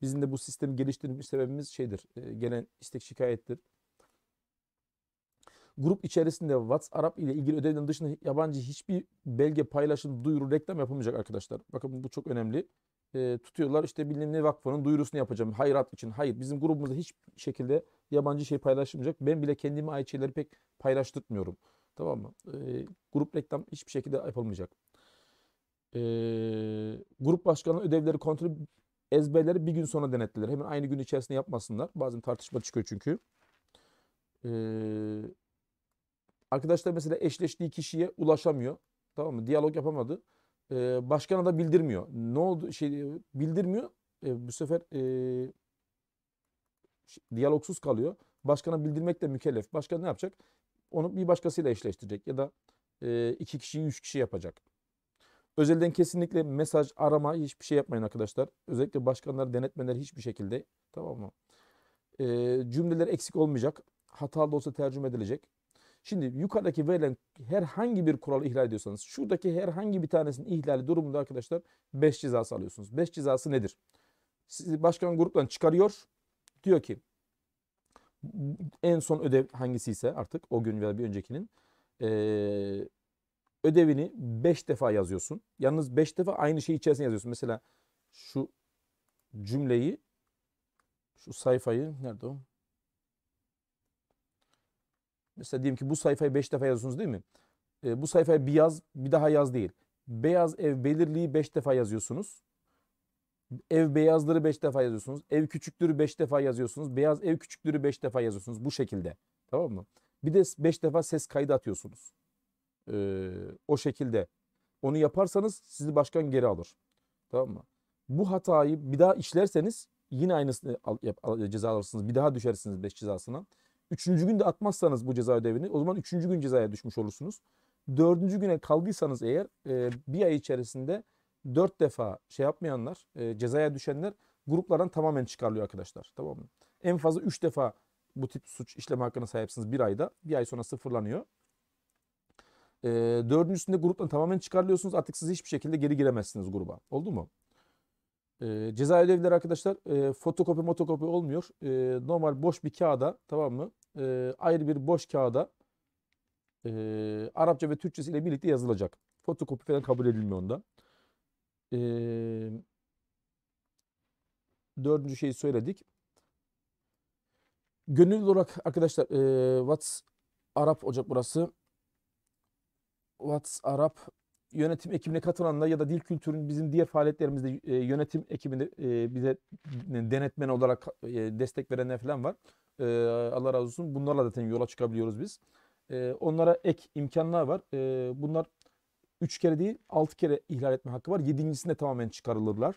Bizim de bu sistemi geliştirmiş sebebimiz şeydir. E, gelen istek şikayettir. Grup içerisinde WhatsApp ile ilgili ödevlerin dışında yabancı hiçbir belge, paylaşım, duyuru, reklam yapamayacak arkadaşlar. Bakın bu çok önemli e, tutuyorlar. İşte bilmem ne vakfının duyurusunu yapacağım. Hayrat için. Hayır bizim grubumuzda hiç şekilde yabancı şey paylaşılmayacak. Ben bile kendime ait şeyleri pek paylaştırmıyorum. Tamam mı? E, grup reklam hiçbir şekilde yapılmayacak. E, grup başkanının ödevleri kontrol ezberleri bir gün sonra denettiler. Hemen aynı gün içerisinde yapmasınlar. Bazen tartışma çıkıyor çünkü. Ee, arkadaşlar mesela eşleştiği kişiye ulaşamıyor. Tamam mı? Diyalog yapamadı. Ee, başkana da bildirmiyor. Ne oldu? Şey, e, bildirmiyor. E, bu sefer e, diyalogsuz kalıyor. Başkana bildirmek de mükellef. Başkan ne yapacak? Onu bir başkasıyla eşleştirecek ya da e, iki kişiyi üç kişi yapacak. Özelden kesinlikle mesaj, arama hiçbir şey yapmayın arkadaşlar. Özellikle başkanlar, denetmenler hiçbir şekilde tamam mı? E, cümleler eksik olmayacak. Hatalı da olsa tercüme edilecek. Şimdi yukarıdaki verilen herhangi bir kuralı ihlal ediyorsanız şuradaki herhangi bir tanesinin ihlali durumunda arkadaşlar 5 cezası alıyorsunuz. 5 cezası nedir? Sizi başkan gruptan çıkarıyor. Diyor ki en son ödev hangisiyse artık o gün veya bir öncekinin ee, ödevini 5 defa yazıyorsun. Yalnız 5 defa aynı şey içerisinde yazıyorsun. Mesela şu cümleyi şu sayfayı nerede o? Mesela diyelim ki bu sayfayı 5 defa yazıyorsunuz değil mi? E, bu sayfayı bir yaz bir daha yaz değil. Beyaz ev belirliği 5 defa yazıyorsunuz. Ev beyazları 5 defa yazıyorsunuz. Ev küçüktürü 5 defa yazıyorsunuz. Beyaz ev küçüktürü 5 defa yazıyorsunuz. Bu şekilde. Tamam mı? Bir de 5 defa ses kaydı atıyorsunuz. Ee, o şekilde. Onu yaparsanız sizi başkan geri alır. Tamam mı? Bu hatayı bir daha işlerseniz yine aynısını al, yap, al, ceza alırsınız. Bir daha düşersiniz 5 cezasına. Üçüncü günde atmazsanız bu ceza ödevini o zaman üçüncü gün cezaya düşmüş olursunuz. Dördüncü güne kaldıysanız eğer e, bir ay içerisinde dört defa şey yapmayanlar, e, cezaya düşenler gruplardan tamamen çıkarılıyor arkadaşlar. Tamam mı? En fazla üç defa bu tip suç işleme hakkına sahipsiniz bir ayda. Bir ay sonra sıfırlanıyor. E, dördüncüsünde gruptan tamamen çıkarılıyorsunuz. Artık siz hiçbir şekilde geri giremezsiniz gruba. Oldu mu? E, ceza ödevleri arkadaşlar e, fotokopi motokopi olmuyor. E, normal boş bir kağıda tamam mı? e, ayrı bir boş kağıda e, Arapça ve Türkçesi ile birlikte yazılacak. Fotokopi falan kabul edilmiyor onda. E, dördüncü şeyi söyledik. Gönüllü olarak arkadaşlar e, Whats Arap Ocak burası. Whats Arap yönetim ekibine katılanla ya da dil kültürün bizim diğer faaliyetlerimizde e, yönetim ekibinde e, bize denetmen olarak e, destek verenler falan var. E, Allah razı olsun. Bunlarla zaten yola çıkabiliyoruz biz. E, onlara ek imkanlar var. E, bunlar 3 kere değil 6 kere ihlal etme hakkı var. 7.sinde tamamen çıkarılırlar.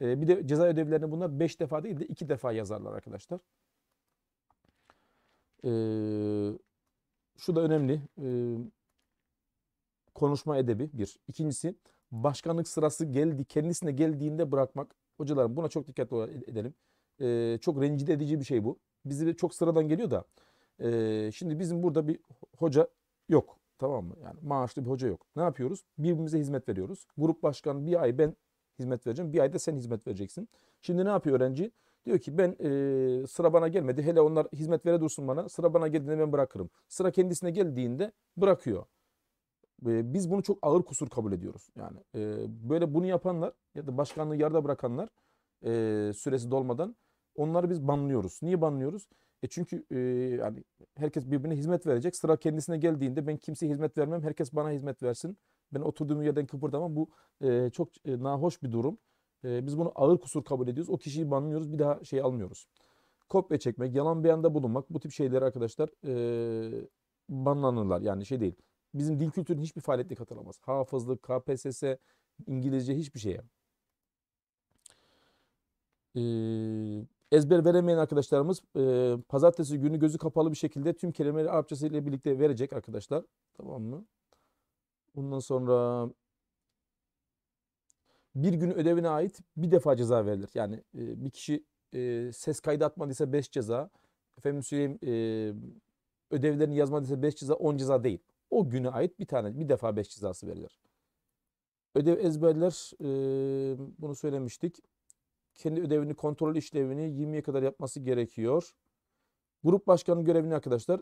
E, bir de ceza ödevlerini bunlar 5 defa değil de 2 defa yazarlar arkadaşlar. E, şu da önemli. E, konuşma edebi bir. İkincisi başkanlık sırası geldi kendisine geldiğinde bırakmak. Hocalarım buna çok dikkatli edelim. Ee, çok rencide edici bir şey bu. Bizi çok sıradan geliyor da. E, şimdi bizim burada bir hoca yok. Tamam mı? Yani maaşlı bir hoca yok. Ne yapıyoruz? Birbirimize hizmet veriyoruz. Grup başkanı bir ay ben hizmet vereceğim. Bir ayda sen hizmet vereceksin. Şimdi ne yapıyor öğrenci? Diyor ki ben e, sıra bana gelmedi. Hele onlar hizmet vere dursun bana. Sıra bana geldiğinde ben bırakırım. Sıra kendisine geldiğinde bırakıyor biz bunu çok ağır kusur kabul ediyoruz. Yani e, böyle bunu yapanlar ya da başkanlığı yarıda bırakanlar e, süresi dolmadan onları biz banlıyoruz. Niye banlıyoruz? E çünkü e, yani herkes birbirine hizmet verecek. Sıra kendisine geldiğinde ben kimseye hizmet vermem. Herkes bana hizmet versin. Ben oturduğum yerden kıpırdamam. Bu e, çok e, nahoş bir durum. E, biz bunu ağır kusur kabul ediyoruz. O kişiyi banlıyoruz. Bir daha şey almıyoruz. Kopya çekmek, yalan beyanda bulunmak bu tip şeyleri arkadaşlar e, banlanırlar. Yani şey değil bizim dil kültürünün hiçbir faaliyette katılamaz. Hafızlık, KPSS, İngilizce hiçbir şeye. Ee, ezber veremeyen arkadaşlarımız e, pazartesi günü gözü kapalı bir şekilde tüm kelimeleri Arapçası ile birlikte verecek arkadaşlar. Tamam mı? Bundan sonra bir gün ödevine ait bir defa ceza verilir. Yani e, bir kişi e, ses kaydı atmadıysa 5 ceza, efendim söyleyeyim e, ödevlerini yazmadıysa 5 ceza 10 ceza değil. O güne ait bir tane bir defa beş cezası verilir. Ödev ezberler e, bunu söylemiştik. Kendi ödevini kontrol işlevini 20'ye kadar yapması gerekiyor. Grup başkanının görevini arkadaşlar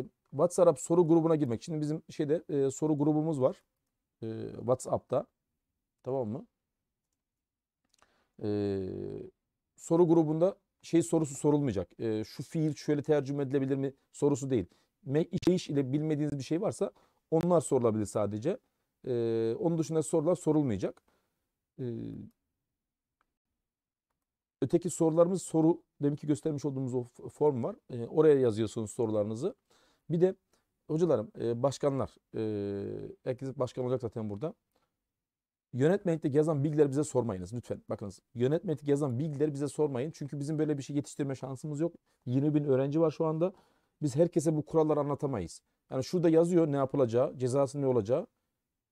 e, WhatsApp soru grubuna girmek. Şimdi bizim şeyde e, soru grubumuz var. E, WhatsApp'ta. Tamam mı? E, soru grubunda şey sorusu sorulmayacak. E, şu fiil şöyle tercüme edilebilir mi sorusu değil işleyiş ile bilmediğiniz bir şey varsa onlar sorulabilir sadece. Ee, onun dışında sorular sorulmayacak. Ee, öteki sorularımız soru deminki göstermiş olduğumuz o form var. Ee, oraya yazıyorsunuz sorularınızı. Bir de hocalarım e, başkanlar e, herkes başkan olacak zaten burada. Yönetmelikte yazan bilgileri bize sormayınız lütfen. Bakınız yönetmelikte yazan bilgileri bize sormayın. Çünkü bizim böyle bir şey yetiştirme şansımız yok. 20 bin öğrenci var şu anda. Biz herkese bu kuralları anlatamayız. Yani şurada yazıyor ne yapılacağı, cezası ne olacağı.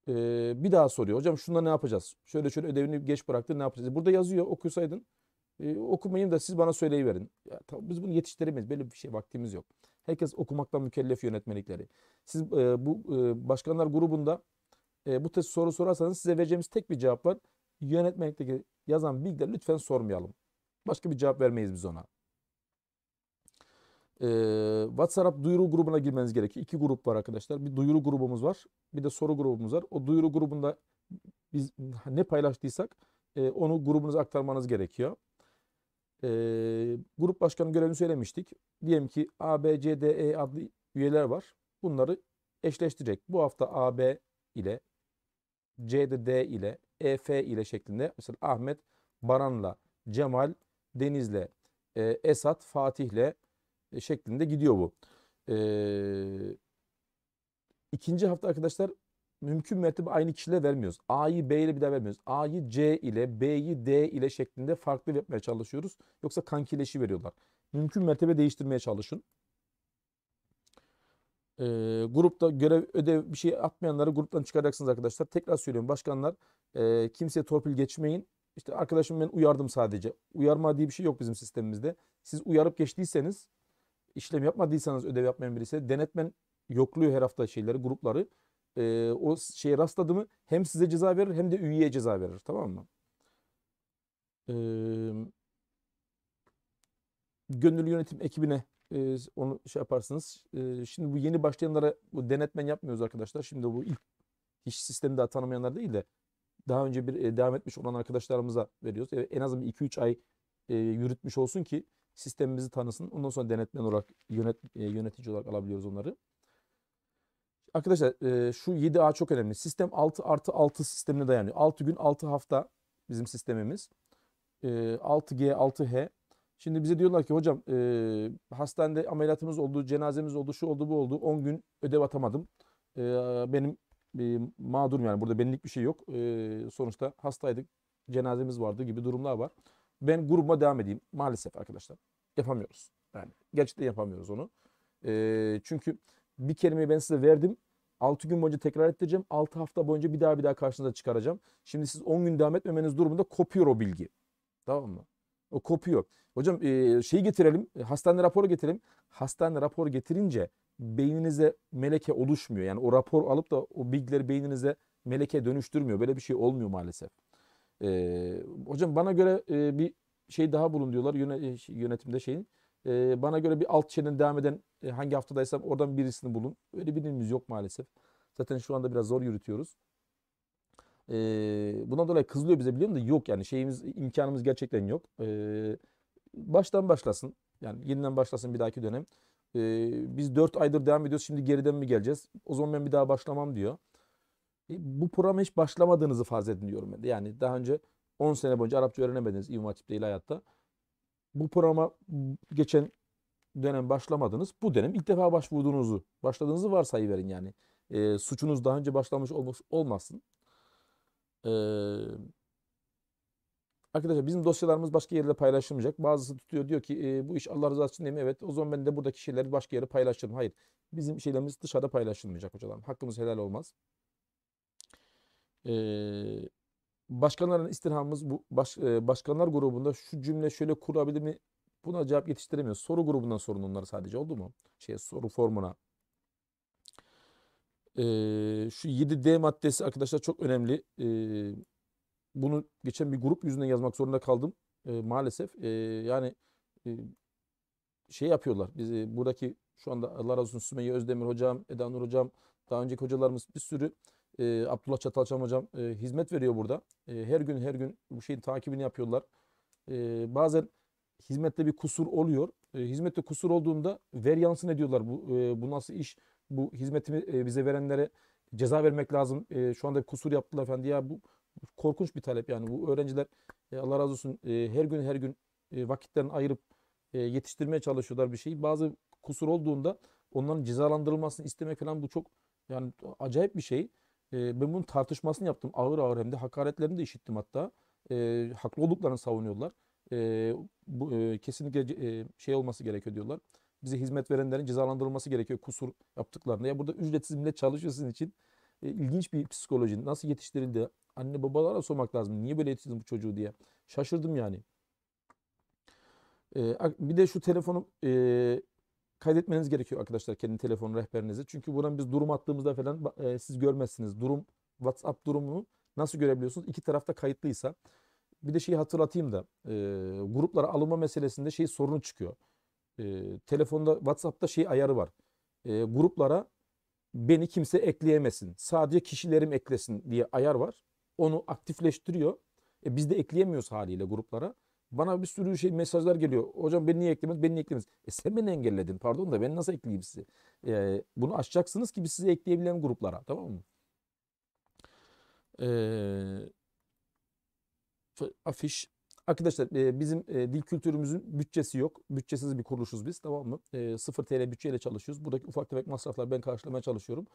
Ee, bir daha soruyor. Hocam şunda ne yapacağız? Şöyle şöyle ödevini geç bıraktı ne yapacağız? Burada yazıyor okusaydın. E, okumayayım da siz bana söyleyiverin. Ya, tamam, biz bunu yetiştiremeyiz. Böyle bir şey vaktimiz yok. Herkes okumaktan mükellef yönetmelikleri. Siz e, bu e, başkanlar grubunda e, bu test soru sorarsanız size vereceğimiz tek bir cevap var. Yönetmelikteki yazan bilgileri lütfen sormayalım. Başka bir cevap vermeyiz biz ona. E, WhatsApp duyuru grubuna girmeniz gerekiyor. İki grup var arkadaşlar. Bir duyuru grubumuz var. Bir de soru grubumuz var. O duyuru grubunda biz ne paylaştıysak e, onu grubunuza aktarmanız gerekiyor. E, grup başkanı görevini söylemiştik. Diyelim ki A, B, C, D, E adlı üyeler var. Bunları eşleştirecek. Bu hafta A, B ile C, D, D ile E, F ile şeklinde mesela Ahmet Baran'la, Cemal Deniz'le, e, Esat Fatih'le, e, şeklinde gidiyor bu. Ee, ikinci hafta arkadaşlar mümkün mertebe aynı kişiyle vermiyoruz. A'yı B ile bir daha vermiyoruz. A'yı C ile, B'yi D ile şeklinde farklı yapmaya çalışıyoruz. Yoksa kankileşi veriyorlar. Mümkün mertebe değiştirmeye çalışın. Ee, grupta görev ödev bir şey atmayanları gruptan çıkaracaksınız arkadaşlar. Tekrar söylüyorum başkanlar e, kimseye torpil geçmeyin. İşte arkadaşım ben uyardım sadece. Uyarma diye bir şey yok bizim sistemimizde. Siz uyarıp geçtiyseniz işlem yapmadıysanız ödev yapmayan birisi denetmen yokluyor her hafta şeyleri, grupları. E, o şeye rastladı mı hem size ceza verir hem de üyeye ceza verir. Tamam mı? E, gönüllü yönetim ekibine e, onu şey yaparsınız. E, şimdi bu yeni başlayanlara bu denetmen yapmıyoruz arkadaşlar. Şimdi bu ilk iş sistemi daha tanımayanlar değil de daha önce bir e, devam etmiş olan arkadaşlarımıza veriyoruz. E, en azından 2-3 ay e, yürütmüş olsun ki sistemimizi tanısın. Ondan sonra denetmen olarak yönet, e, yönetici olarak alabiliyoruz onları. Arkadaşlar e, şu 7A çok önemli. Sistem 6 artı 6 sistemine dayanıyor. 6 gün 6 hafta bizim sistemimiz. E, 6G 6H. Şimdi bize diyorlar ki hocam e, hastanede ameliyatımız oldu, cenazemiz oldu, şu oldu bu oldu. 10 gün ödev atamadım. benim e, mağdurum yani burada benlik bir şey yok. sonuçta hastaydık, cenazemiz vardı gibi durumlar var. Ben gruba devam edeyim maalesef arkadaşlar yapamıyoruz. Yani gerçekten yapamıyoruz onu. E, çünkü bir kelimeyi ben size verdim. 6 gün boyunca tekrar ettireceğim. 6 hafta boyunca bir daha bir daha karşınıza çıkaracağım. Şimdi siz 10 gün devam etmemeniz durumunda kopuyor o bilgi. Tamam mı? O kopuyor. Hocam e, şeyi getirelim. E, hastane raporu getirelim. Hastane raporu getirince beyninize meleke oluşmuyor. Yani o rapor alıp da o bilgileri beyninize meleke dönüştürmüyor. Böyle bir şey olmuyor maalesef. E, hocam bana göre e, bir şey daha bulun diyorlar e, şey, yönetimde şeyin. E, bana göre bir alt çenen devam eden e, hangi haftadaysam oradan birisini bulun. Öyle birimiz yok maalesef. Zaten şu anda biraz zor yürütüyoruz. bundan dolayı kızılıyor bize biliyorum da yok yani şeyimiz imkanımız gerçekten yok. baştan başlasın. Yani yeniden başlasın bir dahaki dönem. biz 4 aydır devam ediyoruz. Şimdi geriden mi geleceğiz? O zaman ben bir daha başlamam diyor. bu program hiç başlamadığınızı farz edin diyorum ben de. Yani daha önce 10 sene boyunca Arapça öğrenemediniz İmam Hatip'te hayatta. Bu programa geçen dönem başlamadınız. Bu dönem ilk defa başvurduğunuzu, başladığınızı varsayıverin yani. E, suçunuz daha önce başlamış olmuş olmasın. E, arkadaşlar bizim dosyalarımız başka yerde paylaşılmayacak. Bazısı tutuyor diyor ki e, bu iş Allah rızası için değil mi? Evet o zaman ben de buradaki şeyleri başka yere paylaşırım. Hayır bizim şeylerimiz dışarıda paylaşılmayacak hocalarım. Hakkımız helal olmaz. Eee başkanların istirhamımız bu baş, e, başkanlar grubunda şu cümle şöyle kurabilir mi? Buna cevap yetiştiremiyoruz. Soru grubundan sorun onları sadece oldu mu? Şey soru formuna. E, şu 7D maddesi arkadaşlar çok önemli. E, bunu geçen bir grup yüzünden yazmak zorunda kaldım e, maalesef. E, yani e, şey yapıyorlar. Bizi e, buradaki şu anda Allah razı olsun Sümeyye Özdemir hocam, Eda Nur hocam, daha önceki hocalarımız bir sürü e, Abdullah Çatalçam hocam e, hizmet veriyor burada. E, her gün her gün bu şeyin takibini yapıyorlar. E, bazen hizmette bir kusur oluyor. E, hizmette kusur olduğunda ver yansın ediyorlar. Bu, e, bu nasıl iş? Bu hizmeti e, bize verenlere ceza vermek lazım. E, şu anda bir kusur yaptılar efendi. Ya bu korkunç bir talep yani. Bu öğrenciler e, Allah razı olsun e, her gün her gün e, vakitlerini ayırıp e, yetiştirmeye çalışıyorlar bir şeyi. Bazı kusur olduğunda onların cezalandırılmasını istemek falan bu çok yani acayip bir şey. E, ben bunun tartışmasını yaptım ağır ağır hem de hakaretlerini de işittim hatta. E, haklı olduklarını savunuyorlar. E, bu e, kesinlikle e, şey olması gerekiyor diyorlar. Bize hizmet verenlerin cezalandırılması gerekiyor kusur yaptıklarında. Ya burada ücretsiz millet çalışıyor için. E, ilginç bir psikoloji. Nasıl yetiştirildi? Anne babalara sormak lazım. Niye böyle yetiştirdin bu çocuğu diye. Şaşırdım yani. E, bir de şu telefonu e, kaydetmeniz gerekiyor arkadaşlar kendi telefon rehberinizi. Çünkü buradan biz durum attığımızda falan e, siz görmezsiniz. Durum WhatsApp durumunu nasıl görebiliyorsunuz? İki tarafta kayıtlıysa. Bir de şeyi hatırlatayım da e, gruplara alınma meselesinde şey sorunu çıkıyor. E, telefonda WhatsApp'ta şey ayarı var. E, gruplara beni kimse ekleyemesin. Sadece kişilerim eklesin diye ayar var. Onu aktifleştiriyor. E, biz de ekleyemiyoruz haliyle gruplara. Bana bir sürü şey mesajlar geliyor. Hocam beni niye eklemediniz? Beni niye eklemediniz? E sen beni engelledin. Pardon da ben nasıl ekleyeyim sizi? E, bunu açacaksınız ki biz sizi ekleyebilen gruplara. Tamam mı? E, afiş. Arkadaşlar e, bizim e, dil kültürümüzün bütçesi yok. Bütçesiz bir kuruluşuz biz. Tamam mı? E, 0 TL bütçeyle çalışıyoruz. Buradaki ufak tefek masraflar ben karşılamaya çalışıyorum.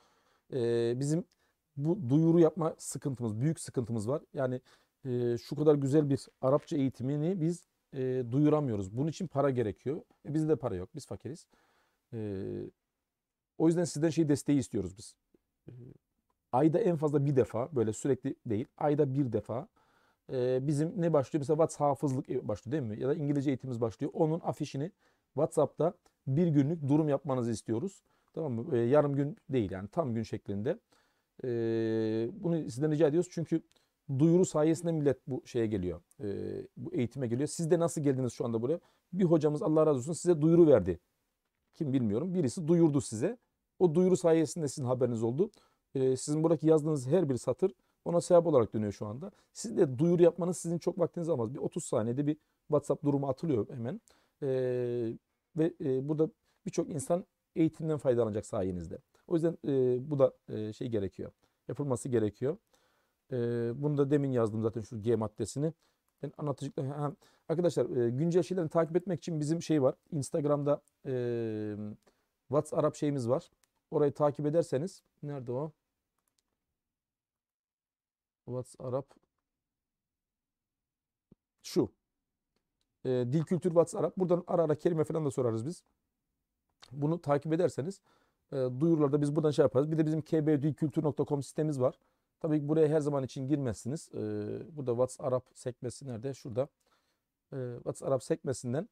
E, bizim bu duyuru yapma sıkıntımız, büyük sıkıntımız var. Yani e, şu kadar güzel bir Arapça eğitimini biz e, duyuramıyoruz. Bunun için para gerekiyor. E, bizde de para yok. Biz fakiriz. E, o yüzden sizden şey desteği istiyoruz biz. Ee, ayda en fazla bir defa böyle sürekli değil. Ayda bir defa e, bizim ne başlıyor? Mesela Whatsapp hafızlık e, başlıyor değil mi? Ya da İngilizce eğitimimiz başlıyor. Onun afişini WhatsApp'ta bir günlük durum yapmanızı istiyoruz. Tamam mı? E, yarım gün değil yani tam gün şeklinde. E, bunu sizden rica ediyoruz. Çünkü duyuru sayesinde millet bu şeye geliyor. E, bu eğitime geliyor. Siz de nasıl geldiniz şu anda buraya? Bir hocamız Allah razı olsun size duyuru verdi. Kim bilmiyorum. Birisi duyurdu size. O duyuru sayesinde sizin haberiniz oldu. E, sizin buradaki yazdığınız her bir satır ona sevap olarak dönüyor şu anda. Siz de duyuru yapmanız sizin çok vaktiniz almaz. Bir 30 saniyede bir WhatsApp durumu atılıyor hemen. E, ve e, burada birçok insan eğitimden faydalanacak sayenizde. O yüzden e, bu da e, şey gerekiyor. Yapılması gerekiyor. E, bunu da demin yazdım zaten şu G maddesini. Ben anlatıcılıkla arkadaşlar e, güncel şeyleri takip etmek için bizim şey var. Instagram'da e, WhatsApp şeyimiz var. Orayı takip ederseniz nerede o? WhatsApp şu. E, Dil Kültür WhatsApp. Buradan ara ara kelime falan da sorarız biz. Bunu takip ederseniz e, duyurularda biz buradan şey yaparız. Bir de bizim kbdilkültür.com sitemiz var. Tabii ki buraya her zaman için girmezsiniz. Ee, burada WhatsApp sekmesi nerede? Şurada. Ee, WhatsApp sekmesinden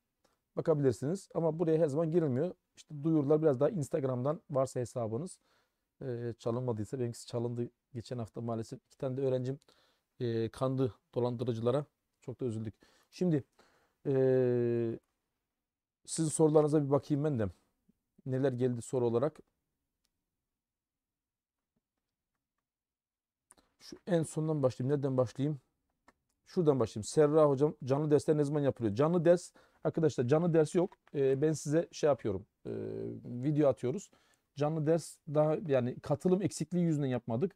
bakabilirsiniz. Ama buraya her zaman girilmiyor. İşte duyurular biraz daha Instagram'dan varsa hesabınız. Ee, çalınmadıysa benimkisi çalındı geçen hafta maalesef. iki tane de öğrencim e, kandı dolandırıcılara. Çok da üzüldük. Şimdi e, sizin sorularınıza bir bakayım ben de. Neler geldi soru olarak. Şu en sondan başlayayım. Nereden başlayayım? Şuradan başlayayım. Serra hocam canlı dersler ne zaman yapılıyor? Canlı ders arkadaşlar canlı ders yok. Ee, ben size şey yapıyorum. E, video atıyoruz. Canlı ders daha yani katılım eksikliği yüzünden yapmadık.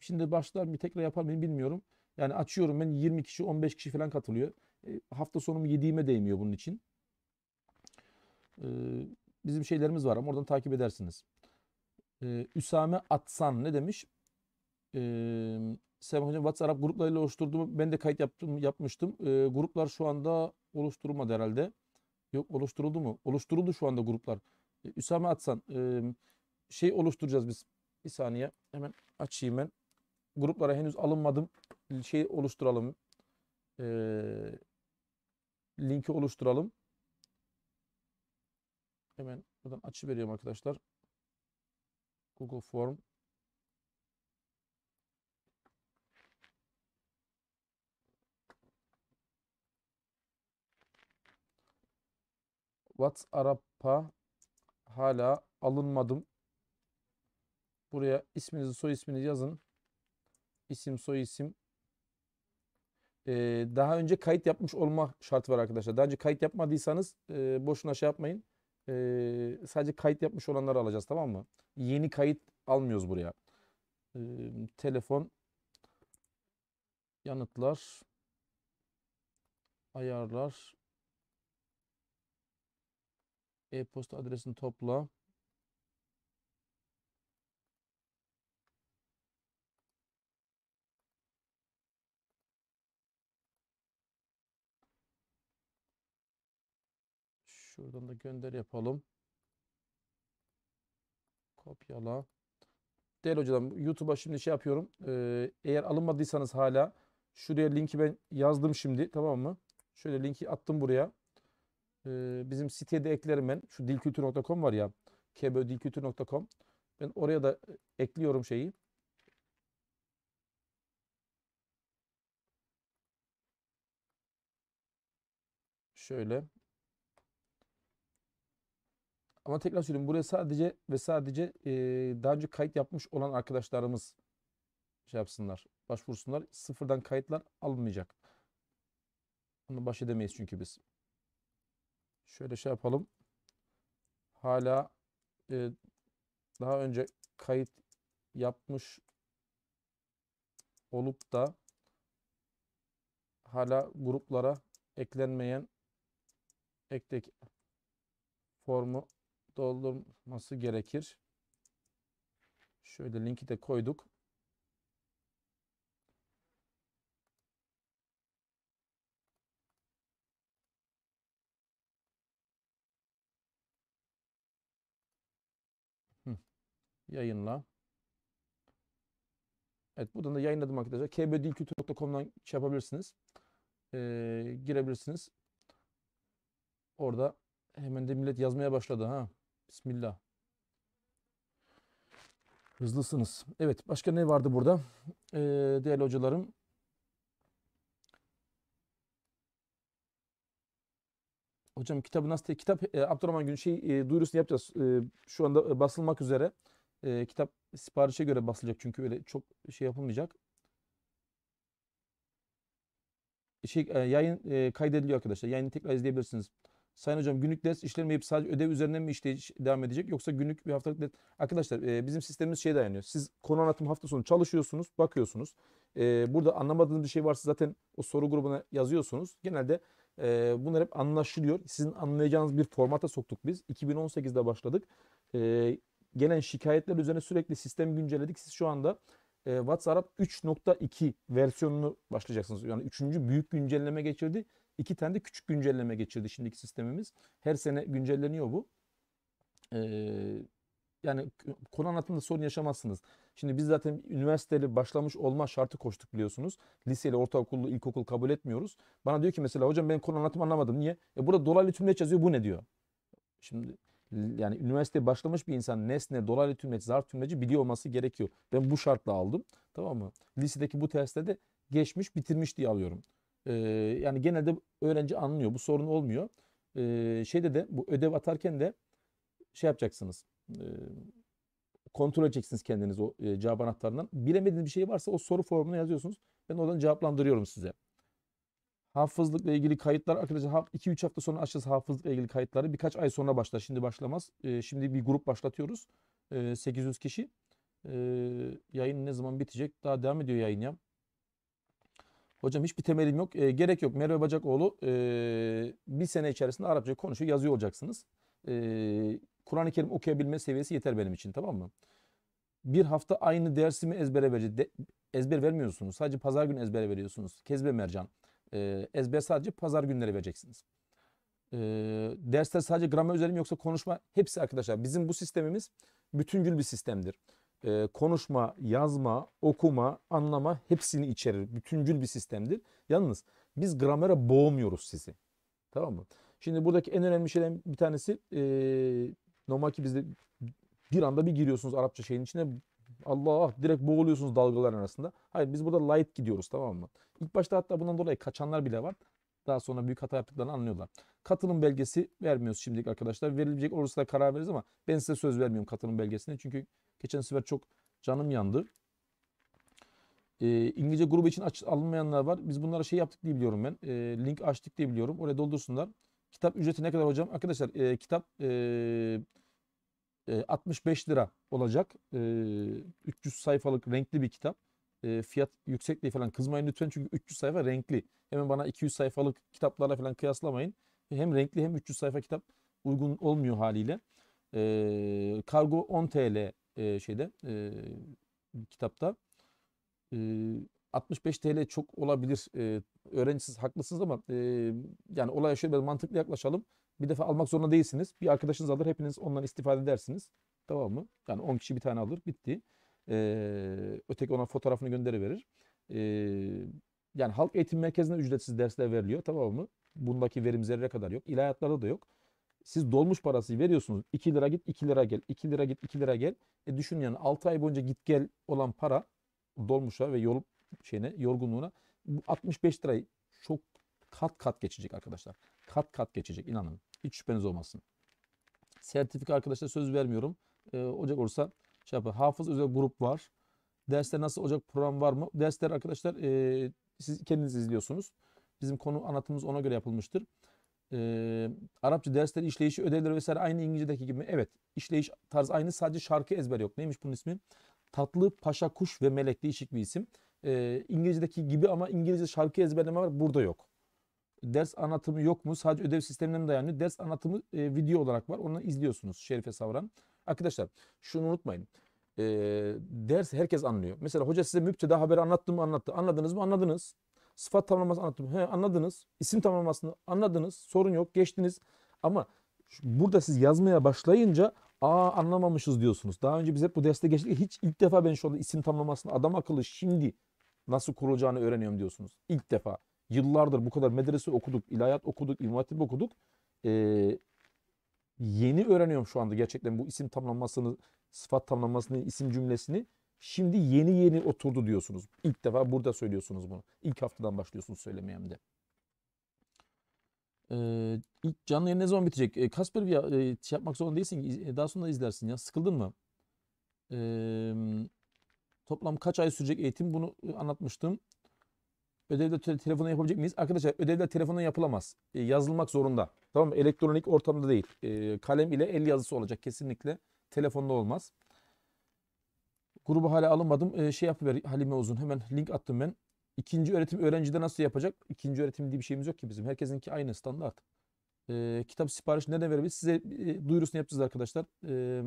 Şimdi başlar mı tekrar yapar mıyım bilmiyorum. Yani açıyorum ben 20 kişi 15 kişi falan katılıyor. E, hafta sonum yediğime değmiyor bunun için. E, bizim şeylerimiz var ama oradan takip edersiniz. E, Üsame Atsan ne demiş? Ee, Selam Hocam WhatsApp gruplarıyla oluşturduğumu ben de kayıt yaptım, yapmıştım. Ee, gruplar şu anda oluşturulmadı herhalde. Yok oluşturuldu mu? Oluşturuldu şu anda gruplar. Ee, Üsame Atsan e, şey oluşturacağız biz. Bir saniye hemen açayım ben. Gruplara henüz alınmadım. Şey oluşturalım. Ee, linki oluşturalım. Hemen buradan açı veriyorum arkadaşlar. Google Form WhatsApp'a hala alınmadım. Buraya isminizi soy ismini yazın. İsim soy isim. Ee, daha önce kayıt yapmış olma şartı var arkadaşlar. Daha önce kayıt yapmadıysanız e, boşuna şey yapmayın. E, sadece kayıt yapmış olanları alacağız tamam mı? Yeni kayıt almıyoruz buraya. E, telefon yanıtlar ayarlar e-posta adresini topla. Şuradan da gönder yapalım. Kopyala. Değerli hocam YouTube'a şimdi şey yapıyorum. Ee, eğer alınmadıysanız hala şuraya linki ben yazdım şimdi tamam mı? Şöyle linki attım buraya e, bizim siteye de eklerim ben. Şu dilkültür.com var ya. kbodilkültür.com. Ben oraya da e, ekliyorum şeyi. Şöyle. Ama tekrar söyleyeyim buraya sadece ve sadece e, daha önce kayıt yapmış olan arkadaşlarımız şey yapsınlar, başvursunlar. Sıfırdan kayıtlar almayacak. Bunu baş edemeyiz çünkü biz. Şöyle şey yapalım. Hala e, daha önce kayıt yapmış olup da hala gruplara eklenmeyen ekteki formu doldurması gerekir. Şöyle linki de koyduk. Yayınla. Evet buradan da yayınladım arkadaşlar. kbdilkültür.com'dan şey yapabilirsiniz. Ee, girebilirsiniz. Orada hemen de millet yazmaya başladı ha. Bismillah. Hızlısınız. Evet başka ne vardı burada? Ee, değerli hocalarım. Hocam kitabı nasıl? Kitap e, Abdurrahman Gün şey e, duyurusunu yapacağız. E, şu anda e, basılmak üzere. E, kitap siparişe göre basılacak çünkü öyle çok şey yapılmayacak. Şey, e, yayın e, kaydediliyor arkadaşlar. Yayını tekrar izleyebilirsiniz. Sayın hocam günlük ders işlemeyip sadece ödev üzerinden mi işleyiş devam edecek yoksa günlük bir haftalık ders? Arkadaşlar e, bizim sistemimiz şeye dayanıyor. Siz konu anlatım hafta sonu çalışıyorsunuz, bakıyorsunuz. E, burada anlamadığınız bir şey varsa zaten o soru grubuna yazıyorsunuz. Genelde e, bunlar hep anlaşılıyor. Sizin anlayacağınız bir formata soktuk biz. 2018'de başladık. E, gelen şikayetler üzerine sürekli sistem güncelledik. Siz şu anda e, WhatsApp 3.2 versiyonunu başlayacaksınız. Yani üçüncü büyük güncelleme geçirdi. İki tane de küçük güncelleme geçirdi şimdiki sistemimiz. Her sene güncelleniyor bu. E, yani konu anlatımında sorun yaşamazsınız. Şimdi biz zaten üniversiteli başlamış olma şartı koştuk biliyorsunuz. Liseyle ortaokullu ilkokul kabul etmiyoruz. Bana diyor ki mesela hocam ben konu anlatımı anlamadım. Niye? E burada dolaylı tümleç yazıyor bu ne diyor. Şimdi yani üniversite başlamış bir insan nesne, dolaylı tümleci, zar tümleci biliyor olması gerekiyor. Ben bu şartla aldım. Tamam mı? Lisedeki bu terste de geçmiş, bitirmiş diye alıyorum. Ee, yani genelde öğrenci anlıyor. Bu sorun olmuyor. Ee, şeyde de bu ödev atarken de şey yapacaksınız. E, kontrol edeceksiniz kendiniz o e, cevap anahtarından. Bilemediğiniz bir şey varsa o soru formuna yazıyorsunuz. Ben oradan cevaplandırıyorum size. Hafızlıkla ilgili kayıtlar arkadaşlar 2-3 hafta sonra açacağız hafızlıkla ilgili kayıtları. Birkaç ay sonra başlar. Şimdi başlamaz. E, şimdi bir grup başlatıyoruz. E, ee, 800 kişi. E, yayın ne zaman bitecek? Daha devam ediyor yayın ya. Hocam hiçbir temelim yok. E, gerek yok. Merve Bacakoğlu e, bir sene içerisinde Arapça konuşuyor, yazıyor olacaksınız. E, Kur'an-ı Kerim okuyabilme seviyesi yeter benim için tamam mı? Bir hafta aynı dersimi ezbere vereceğiz. De, ezber vermiyorsunuz. Sadece pazar günü ezbere veriyorsunuz. Kezbe Mercan. E, ezber sadece pazar günleri vereceksiniz. E, dersler sadece gramer üzerine yoksa konuşma hepsi arkadaşlar. Bizim bu sistemimiz bütüncül bir sistemdir. E, konuşma, yazma, okuma, anlama hepsini içerir. Bütüncül bir sistemdir. Yalnız biz gramere boğmuyoruz sizi. Tamam mı? Şimdi buradaki en önemli şeyden bir tanesi e, normal ki bizde bir anda bir giriyorsunuz Arapça şeyin içine Allah ah, direkt boğuluyorsunuz dalgalar arasında. Hayır biz burada light gidiyoruz tamam mı? İlk başta hatta bundan dolayı kaçanlar bile var. Daha sonra büyük hata yaptıklarını anlıyorlar. Katılım belgesi vermiyoruz şimdilik arkadaşlar. Verilecek olursa da karar veririz ama ben size söz vermiyorum katılım belgesine. Çünkü geçen sefer çok canım yandı. E, İngilizce grubu için aç, alınmayanlar var. Biz bunlara şey yaptık diye biliyorum ben. E, link açtık diye biliyorum. Oraya doldursunlar. Kitap ücreti ne kadar hocam? Arkadaşlar e, kitap e, e, 65 lira olacak. E, ee, 300 sayfalık renkli bir kitap. E, fiyat yüksekliği falan kızmayın lütfen çünkü 300 sayfa renkli. Hemen bana 200 sayfalık kitaplarla falan kıyaslamayın. Hem renkli hem 300 sayfa kitap uygun olmuyor haliyle. E, kargo 10 TL e, şeyde e, kitapta. E, 65 TL çok olabilir. E, öğrencisiniz haklısınız ama e, yani olaya şöyle mantıklı yaklaşalım. Bir defa almak zorunda değilsiniz. Bir arkadaşınız alır hepiniz ondan istifade edersiniz. Tamam mı? Yani 10 kişi bir tane alır. Bitti. Ee, öteki ona fotoğrafını gönderiverir. Ee, yani halk eğitim merkezinde ücretsiz dersler veriliyor. Tamam mı? Bundaki verim zerre kadar yok. İlahiyatlarda da yok. Siz dolmuş parası veriyorsunuz. 2 lira git 2 lira gel. 2 lira git 2 lira gel. E düşün yani 6 ay boyunca git gel olan para dolmuşa ve yol şeyine yorgunluğuna 65 lirayı çok kat kat geçecek arkadaşlar. Kat kat geçecek inanın. Hiç şüpheniz olmasın. Sertifika arkadaşlar söz vermiyorum e, Ocak olursa şey yapar. Hafız özel grup var. Dersler nasıl Ocak program var mı? Dersler arkadaşlar e, siz kendiniz izliyorsunuz. Bizim konu anlatımımız ona göre yapılmıştır. E, Arapça dersler işleyişi, ödevleri vesaire aynı İngilizce'deki gibi mi? Evet. İşleyiş tarzı aynı. Sadece şarkı ezber yok. Neymiş bunun ismi? Tatlı Paşa Kuş ve Melek değişik bir isim. E, İngilizce'deki gibi ama İngilizce şarkı ezberleme var. Burada yok. Ders anlatımı yok mu? Sadece ödev sistemlerine dayanıyor? Ders anlatımı e, video olarak var. Onu izliyorsunuz Şerife Savran. Arkadaşlar şunu unutmayın. E, ders herkes anlıyor. Mesela hoca size müpteda haberi anlattı mı anlattı. Anladınız mı anladınız. Sıfat tamamlaması anlattım. He, anladınız. İsim tamamlamasını anladınız. Sorun yok geçtiniz. Ama burada siz yazmaya başlayınca aa anlamamışız diyorsunuz. Daha önce biz hep bu derste geçtik. Hiç ilk defa ben şu anda isim tamamlamasını adam akıllı şimdi nasıl kurulacağını öğreniyorum diyorsunuz. İlk defa. Yıllardır bu kadar medrese okuduk, ilahiyat okuduk, imam okuduk. Ee, yeni öğreniyorum şu anda gerçekten bu isim tamlamasını, sıfat tamlamasını, isim cümlesini. Şimdi yeni yeni oturdu diyorsunuz. İlk defa burada söylüyorsunuz bunu. İlk haftadan başlıyorsunuz söylemeye hem de. Ee, canlı yayın ne zaman bitecek? Ee, e, Kasper ya, şey yapmak zorunda değilsin daha sonra izlersin ya. Sıkıldın mı? E, toplam kaç ay sürecek eğitim bunu e, anlatmıştım. Ödevde te telefondan yapabilecek miyiz? Arkadaşlar ödevler telefondan yapılamaz. E, yazılmak zorunda. Tamam mı? Elektronik ortamda değil. E, kalem ile el yazısı olacak kesinlikle. Telefonda olmaz. Grubu hala alınmadım. E, şey yapıver Halime Uzun. Hemen link attım ben. İkinci öğretim öğrencide nasıl yapacak? İkinci öğretim diye bir şeyimiz yok ki bizim. Herkesinki aynı standart. E, kitap siparişi nereden verebiliriz? Size e, duyurusunu yapacağız arkadaşlar. E,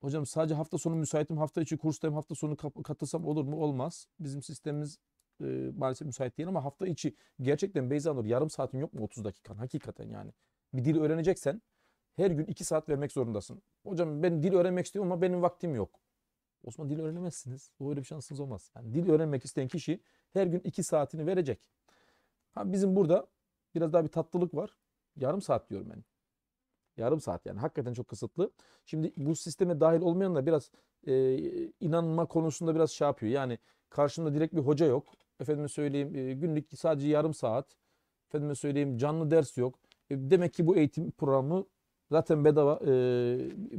hocam sadece hafta sonu müsaitim. Hafta içi kurstayım. Hafta sonu katılsam olur mu? Olmaz. Bizim sistemimiz e, maalesef müsait değil ama hafta içi gerçekten Beyza Nur yarım saatin yok mu 30 dakikan hakikaten yani. Bir dil öğreneceksen her gün 2 saat vermek zorundasın. Hocam ben dil öğrenmek istiyorum ama benim vaktim yok. Osman dil öğrenemezsiniz. O öyle bir şansınız olmaz. Yani dil öğrenmek isteyen kişi her gün 2 saatini verecek. Ha bizim burada biraz daha bir tatlılık var. Yarım saat diyorum ben. Yarım saat yani hakikaten çok kısıtlı. Şimdi bu sisteme dahil olmayan da biraz e, inanma konusunda biraz şey yapıyor. Yani karşımda direkt bir hoca yok. Efendime söyleyeyim e, günlük sadece yarım saat. Efendime söyleyeyim canlı ders yok. E, demek ki bu eğitim programı zaten bedava e,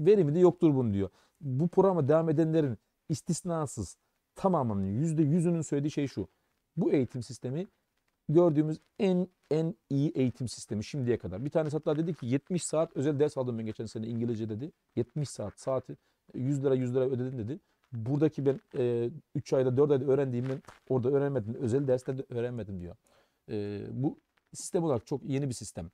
verimi de yoktur bunun diyor. Bu programa devam edenlerin istisnasız tamamının yüzde yüzünün söylediği şey şu. Bu eğitim sistemi gördüğümüz en en iyi eğitim sistemi şimdiye kadar. Bir tanesi hatta dedi ki 70 saat özel ders aldım ben geçen sene İngilizce dedi. 70 saat saati 100 lira 100 lira ödedin dedi buradaki ben 3 e, ayda 4 ayda öğrendiğimin orada öğrenmedim. Özel derste de öğrenmedim diyor. E, bu sistem olarak çok yeni bir sistem.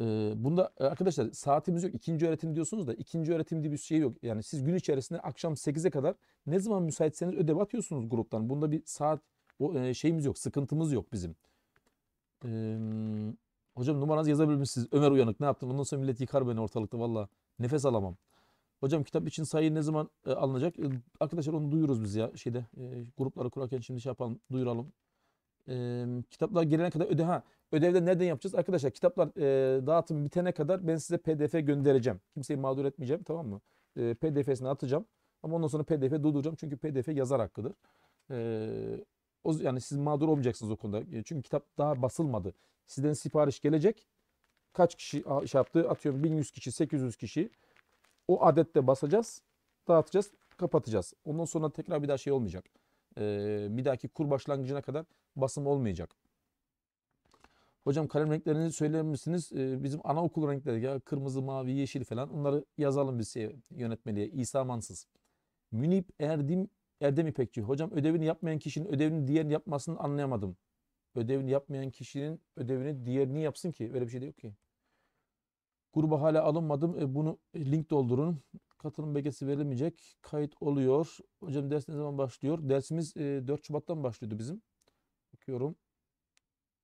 E, bunda e, arkadaşlar saatimiz yok. İkinci öğretim diyorsunuz da ikinci öğretim diye bir şey yok. Yani siz gün içerisinde akşam 8'e kadar ne zaman müsaitseniz ödev atıyorsunuz gruptan. Bunda bir saat o, e, şeyimiz yok. Sıkıntımız yok bizim. Eee Hocam numaranızı yazabilir misiniz? Ömer Uyanık ne yaptın? Ondan sonra millet yıkar beni ortalıkta valla. Nefes alamam. Hocam kitap için sayı ne zaman e, alınacak? E, arkadaşlar onu duyururuz biz ya şeyde. E, grupları kurarken şimdi şey yapalım, duyuralım. E, kitaplar gelene kadar öde ha. Ödevde nereden yapacağız? Arkadaşlar kitaplar e, dağıtım bitene kadar ben size PDF göndereceğim. Kimseyi mağdur etmeyeceğim tamam mı? E, PDF'sini atacağım. Ama ondan sonra PDF durduracağım. Çünkü PDF yazar hakkıdır. E, o, yani siz mağdur olmayacaksınız o konuda. E, çünkü kitap daha basılmadı. Sizden sipariş gelecek. Kaç kişi şey yaptı? Atıyorum 1100 kişi, 800 kişi. O adette basacağız, dağıtacağız, kapatacağız. Ondan sonra tekrar bir daha şey olmayacak. Ee, bir dahaki kur başlangıcına kadar basım olmayacak. Hocam kalem renklerini söyler misiniz? Ee, bizim anaokul renkleri ya kırmızı, mavi, yeşil falan. Onları yazalım biz şey, yönetmeliğe. İsa Mansız. Münip Erdim Erdem İpekçi. Hocam ödevini yapmayan kişinin ödevini diğerini yapmasını anlayamadım. Ödevini yapmayan kişinin ödevini diğerini yapsın ki. böyle bir şey de yok ki. Gruba hala alınmadım. E, bunu e, link doldurun. Katılım belgesi verilmeyecek. Kayıt oluyor. Hocam ders ne zaman başlıyor? Dersimiz e, 4 Şubat'tan başlıyordu bizim. Bakıyorum.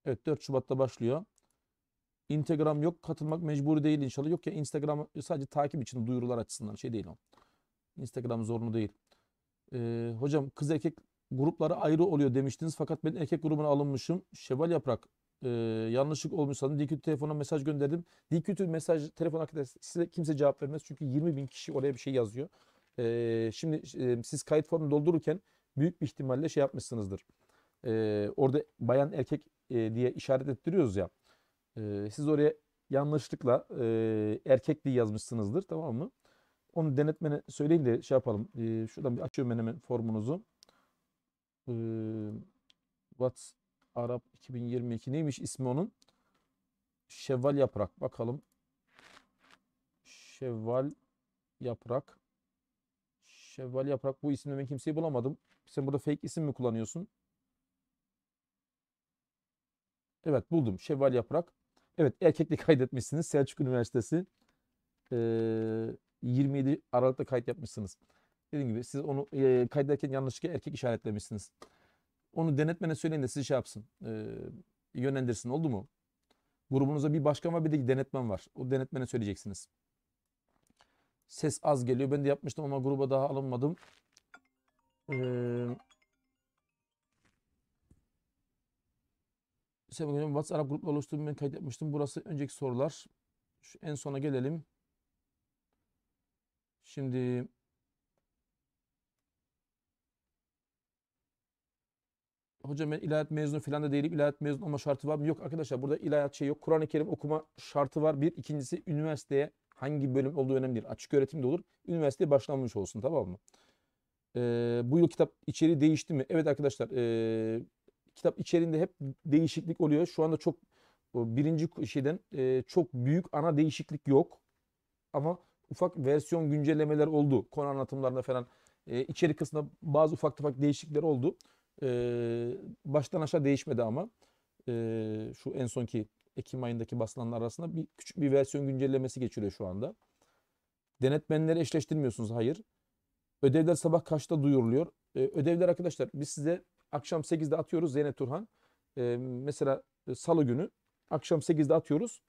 Evet 4 Şubat'ta başlıyor. Instagram yok. Katılmak mecburi değil inşallah. Yok ya Instagram sadece takip için duyurular açısından şey değil o. Instagram zorunlu değil. Ee, hocam kız erkek grupları ayrı oluyor demiştiniz. Fakat ben erkek grubuna alınmışım. Şeval yaprak e, yanlışlık olmuş sanırım. DQ telefona mesaj gönderdim. DQ mesaj telefon arkadaş size kimse cevap vermez. Çünkü 20 bin kişi oraya bir şey yazıyor. E, şimdi e, siz kayıt formunu doldururken büyük bir ihtimalle şey yapmışsınızdır. E, orada bayan erkek e, diye işaret ettiriyoruz ya. E, siz oraya yanlışlıkla e, erkek diye yazmışsınızdır tamam mı? Onu denetmene söyleyin de şey yapalım. E, şuradan bir açıyorum ben hemen formunuzu. E, WhatsApp Arap 2022 neymiş ismi onun? Şevval yaprak. Bakalım. Şevval yaprak. Şevval yaprak bu isimle ben kimseyi bulamadım. Sen burada fake isim mi kullanıyorsun? Evet buldum. Şevval yaprak. Evet erkekli kaydetmişsiniz. Selçuk Üniversitesi. Ee, 27 Aralık'ta kayıt yapmışsınız. Dediğim gibi siz onu e, kaydederken yanlışlıkla erkek işaretlemişsiniz. Onu denetmene söyleyin de sizi şey yapsın. E, yönlendirsin oldu mu? Grubunuzda bir başkan var bir de denetmen var. O denetmene söyleyeceksiniz. Ses az geliyor. Ben de yapmıştım ama gruba daha alınmadım. Ee, Sevgili hocam WhatsApp grupla oluşturduğum ben kaydetmiştim. Burası önceki sorular. Şu en sona gelelim. Şimdi hocam ben ilahiyat mezunu falan da değilim. İlahiyat mezunu olma şartı var mı? Yok arkadaşlar burada ilahiyat şey yok. Kur'an-ı Kerim okuma şartı var. Bir ikincisi üniversiteye hangi bölüm olduğu önemli değil. Açık öğretim de olur. Üniversiteye başlanmış olsun tamam mı? Ee, bu yıl kitap içeriği değişti mi? Evet arkadaşlar e, kitap içeriğinde hep değişiklik oluyor. Şu anda çok birinci şeyden e, çok büyük ana değişiklik yok. Ama ufak versiyon güncellemeler oldu. Konu anlatımlarında falan e, içerik kısmında bazı ufak tefek değişiklikler oldu. Ee, baştan aşağı değişmedi ama ee, şu en sonki Ekim ayındaki basılanlar arasında bir küçük bir versiyon güncellemesi geçiriyor şu anda. Denetmenleri eşleştirmiyorsunuz hayır. Ödevler sabah kaçta duyuruluyor? Ee, ödevler arkadaşlar biz size akşam 8'de atıyoruz Zeynep Turhan. Ee, mesela e, salı günü akşam 8'de atıyoruz.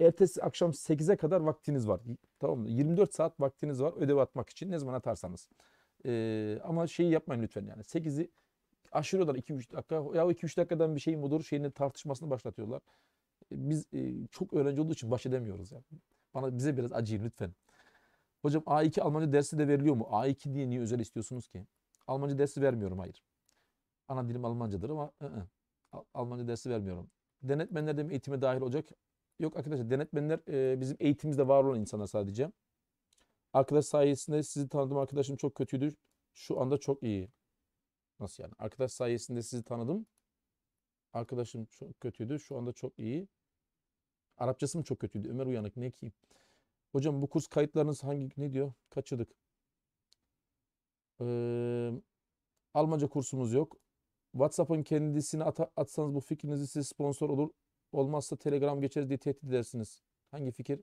Ertesi akşam 8'e kadar vaktiniz var. Tamam mı? 24 saat vaktiniz var ödev atmak için ne zaman atarsanız. Ee, ama şeyi yapmayın lütfen yani 8'i aşırıyorlar 2-3 dakika. Ya 2-3 dakikadan bir şey mi olur şeyini tartışmasını başlatıyorlar. E, biz e, çok öğrenci olduğu için baş edemiyoruz yani. Bana bize biraz acıyın lütfen. Hocam A2 Almanca dersi de veriliyor mu? A2 diye niye özel istiyorsunuz ki? Almanca dersi vermiyorum hayır. Ana dilim Almancadır ama ı ı-ı, -ı. Almanca dersi vermiyorum. Denetmenler de mi eğitime dahil olacak? Yok arkadaşlar denetmenler e, bizim eğitimimizde var olan insanlar sadece. Arkadaş sayesinde sizi tanıdığım arkadaşım çok kötüydü. Şu anda çok iyi. Nasıl yani? Arkadaş sayesinde sizi tanıdım. Arkadaşım çok kötüydü. Şu anda çok iyi. Arapçası mı çok kötüydü? Ömer Uyanık ne ki? Hocam bu kurs kayıtlarınız hangi ne diyor? Kaçırdık. Ee, Almanca kursumuz yok. WhatsApp'ın kendisini at atsanız bu fikrinizi siz sponsor olur. Olmazsa Telegram geçeriz diye tehdit edersiniz. Hangi fikir?